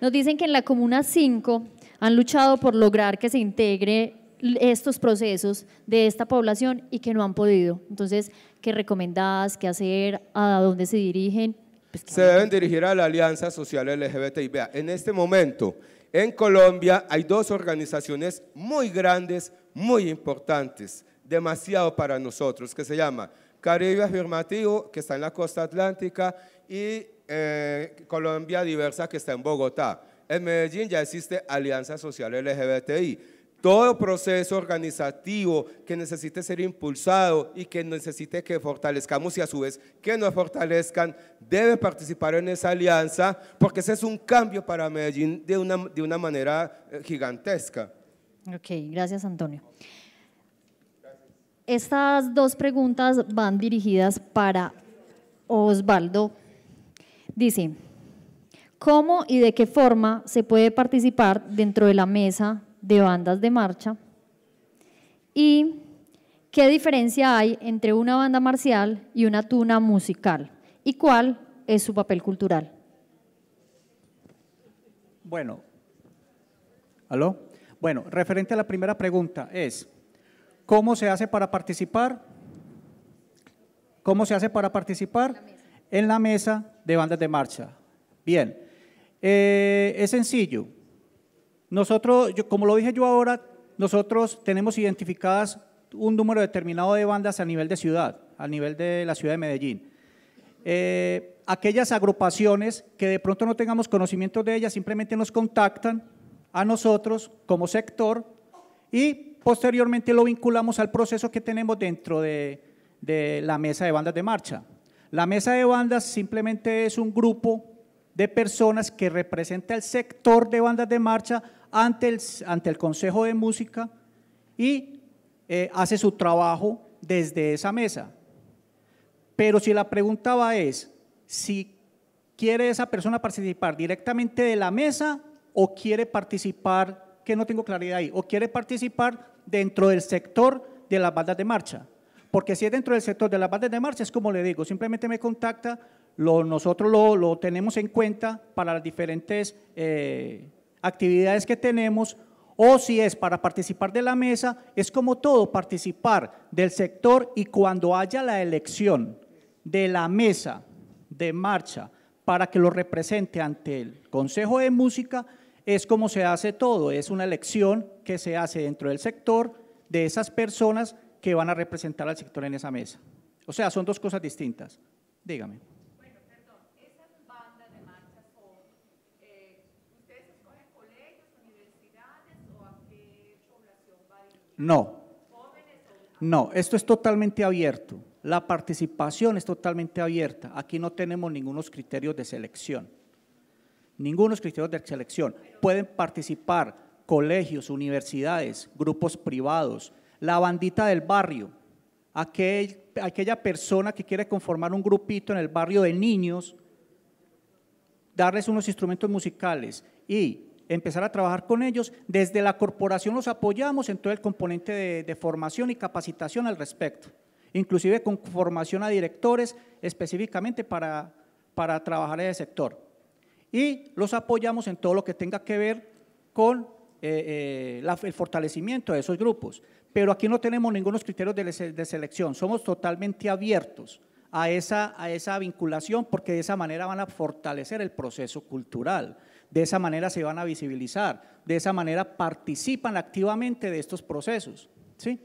Nos dicen que en la Comuna 5 han luchado por lograr que se integre estos procesos de esta población y que no han podido. Entonces, ¿qué recomendadas? ¿Qué hacer? ¿A dónde se dirigen? Pues, se deben dirigir a la Alianza Social LGBTI. en este momento, en Colombia hay dos organizaciones muy grandes, muy importantes, demasiado para nosotros, que se llama Caribe afirmativo, que está en la costa atlántica, y eh, Colombia diversa, que está en Bogotá. En Medellín ya existe Alianza Social LGBTI. Todo proceso organizativo que necesite ser impulsado y que necesite que fortalezcamos y a su vez que nos fortalezcan, debe participar en esa alianza porque ese es un cambio para Medellín de una, de una manera eh, gigantesca. Ok, gracias Antonio. Estas dos preguntas van dirigidas para Osvaldo. Dice, ¿cómo y de qué forma se puede participar dentro de la mesa de bandas de marcha? ¿Y qué diferencia hay entre una banda marcial y una tuna musical? ¿Y cuál es su papel cultural? Bueno, ¿aló? Bueno, referente a la primera pregunta es, ¿Cómo se hace para participar? ¿Cómo se hace para participar? en la mesa de bandas de marcha. Bien, eh, es sencillo. Nosotros, como lo dije yo ahora, nosotros tenemos identificadas un número determinado de bandas a nivel de ciudad, a nivel de la ciudad de Medellín. Eh, aquellas agrupaciones que de pronto no tengamos conocimiento de ellas, simplemente nos contactan a nosotros como sector y Posteriormente lo vinculamos al proceso que tenemos dentro de, la mesa de bandas de marcha. La mesa de bandas simplemente es un grupo de personas que representa el sector de bandas de marcha ante el, ante el Consejo de Música y eh, hace su trabajo desde esa mesa. Pero si la pregunta va es, si quiere esa persona participar directamente de la mesa o quiere participar que no tengo claridad ahí, o quiere participar dentro del sector de las bandas de marcha. Porque si es dentro del sector de las bandas de marcha, es como le digo, simplemente me contacta, lo, nosotros lo, tenemos en cuenta para las diferentes eh, actividades que tenemos, o si es para participar de la mesa, es como todo, participar del sector y cuando haya la elección de la mesa de marcha para que lo represente ante el Consejo de Música, es como se hace todo, es una elección que se hace dentro del sector de esas personas que van a representar al sector en esa mesa. O sea, son dos cosas distintas. Dígame. No. No, esto es totalmente abierto. La participación es totalmente abierta. Aquí no tenemos ningunos criterios de selección. Ninguno criterios de selección. Pueden participar colegios, universidades, grupos privados, la bandita del barrio, aquella persona que quiere conformar un grupito en el barrio de niños, darles unos instrumentos musicales y empezar a trabajar con ellos. Desde la corporación los apoyamos en todo el componente de, formación y capacitación al respecto, inclusive con formación a directores específicamente para, para trabajar en el sector y los apoyamos en todo lo que tenga que ver con eh, eh, el fortalecimiento de esos grupos. Pero aquí no tenemos ningunos criterios de, selección, somos totalmente abiertos a esa, a esa vinculación porque de esa manera van a fortalecer el proceso cultural, de esa manera se van a visibilizar, de esa manera participan activamente de estos procesos. ¿sí?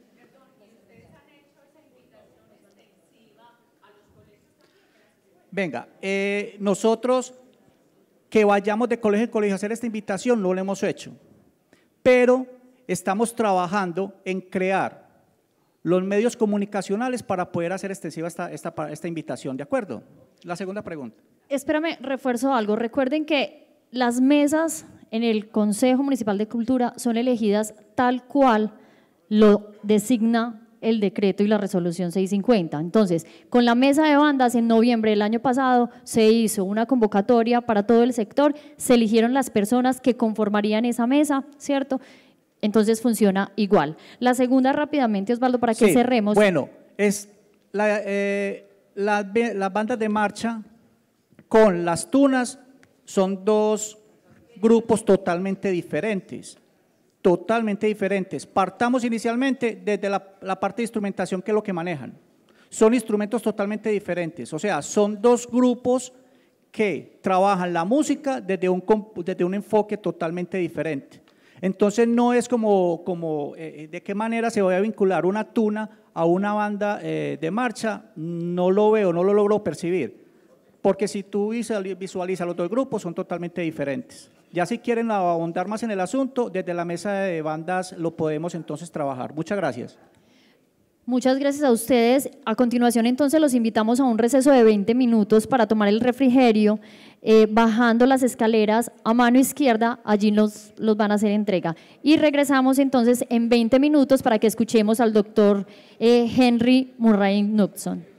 Venga, eh, nosotros que vayamos de colegio en colegio a hacer esta invitación, no lo hemos hecho. Pero estamos trabajando en crear los medios comunicacionales para poder hacer extensiva esta, invitación, ¿de acuerdo? La segunda pregunta. Espérame, refuerzo algo. Recuerden que las mesas en el Consejo Municipal de Cultura son elegidas tal cual lo designa el decreto y la resolución 650. Entonces, con la mesa de bandas en noviembre del año pasado se hizo una convocatoria para todo el sector, se eligieron las personas que conformarían esa mesa, ¿cierto? Entonces funciona igual. La segunda rápidamente, Osvaldo, para que cerremos. Bueno, es eh, las bandas de marcha con las tunas son dos grupos totalmente diferentes totalmente diferentes. Partamos inicialmente desde la, parte de instrumentación, que es lo que manejan. Son instrumentos totalmente diferentes, o sea, son dos grupos que trabajan la música desde un, desde un enfoque totalmente diferente. Entonces no es como, como eh, eh, de qué manera se va a vincular una tuna a una banda eh, de marcha, no lo veo, no lo logro percibir. Porque si tú visualizas los dos grupos, son totalmente diferentes. Ya si quieren abundar más en el asunto, desde la mesa de bandas lo podemos entonces trabajar. Muchas gracias. Muchas gracias a ustedes. A continuación, entonces, los invitamos a un receso de 20 minutos para tomar el refrigerio, eh, bajando las escaleras a mano izquierda, allí los, los van a hacer entrega. Y regresamos entonces en 20 minutos para que escuchemos al doctor eh, Henry Murray Knudson.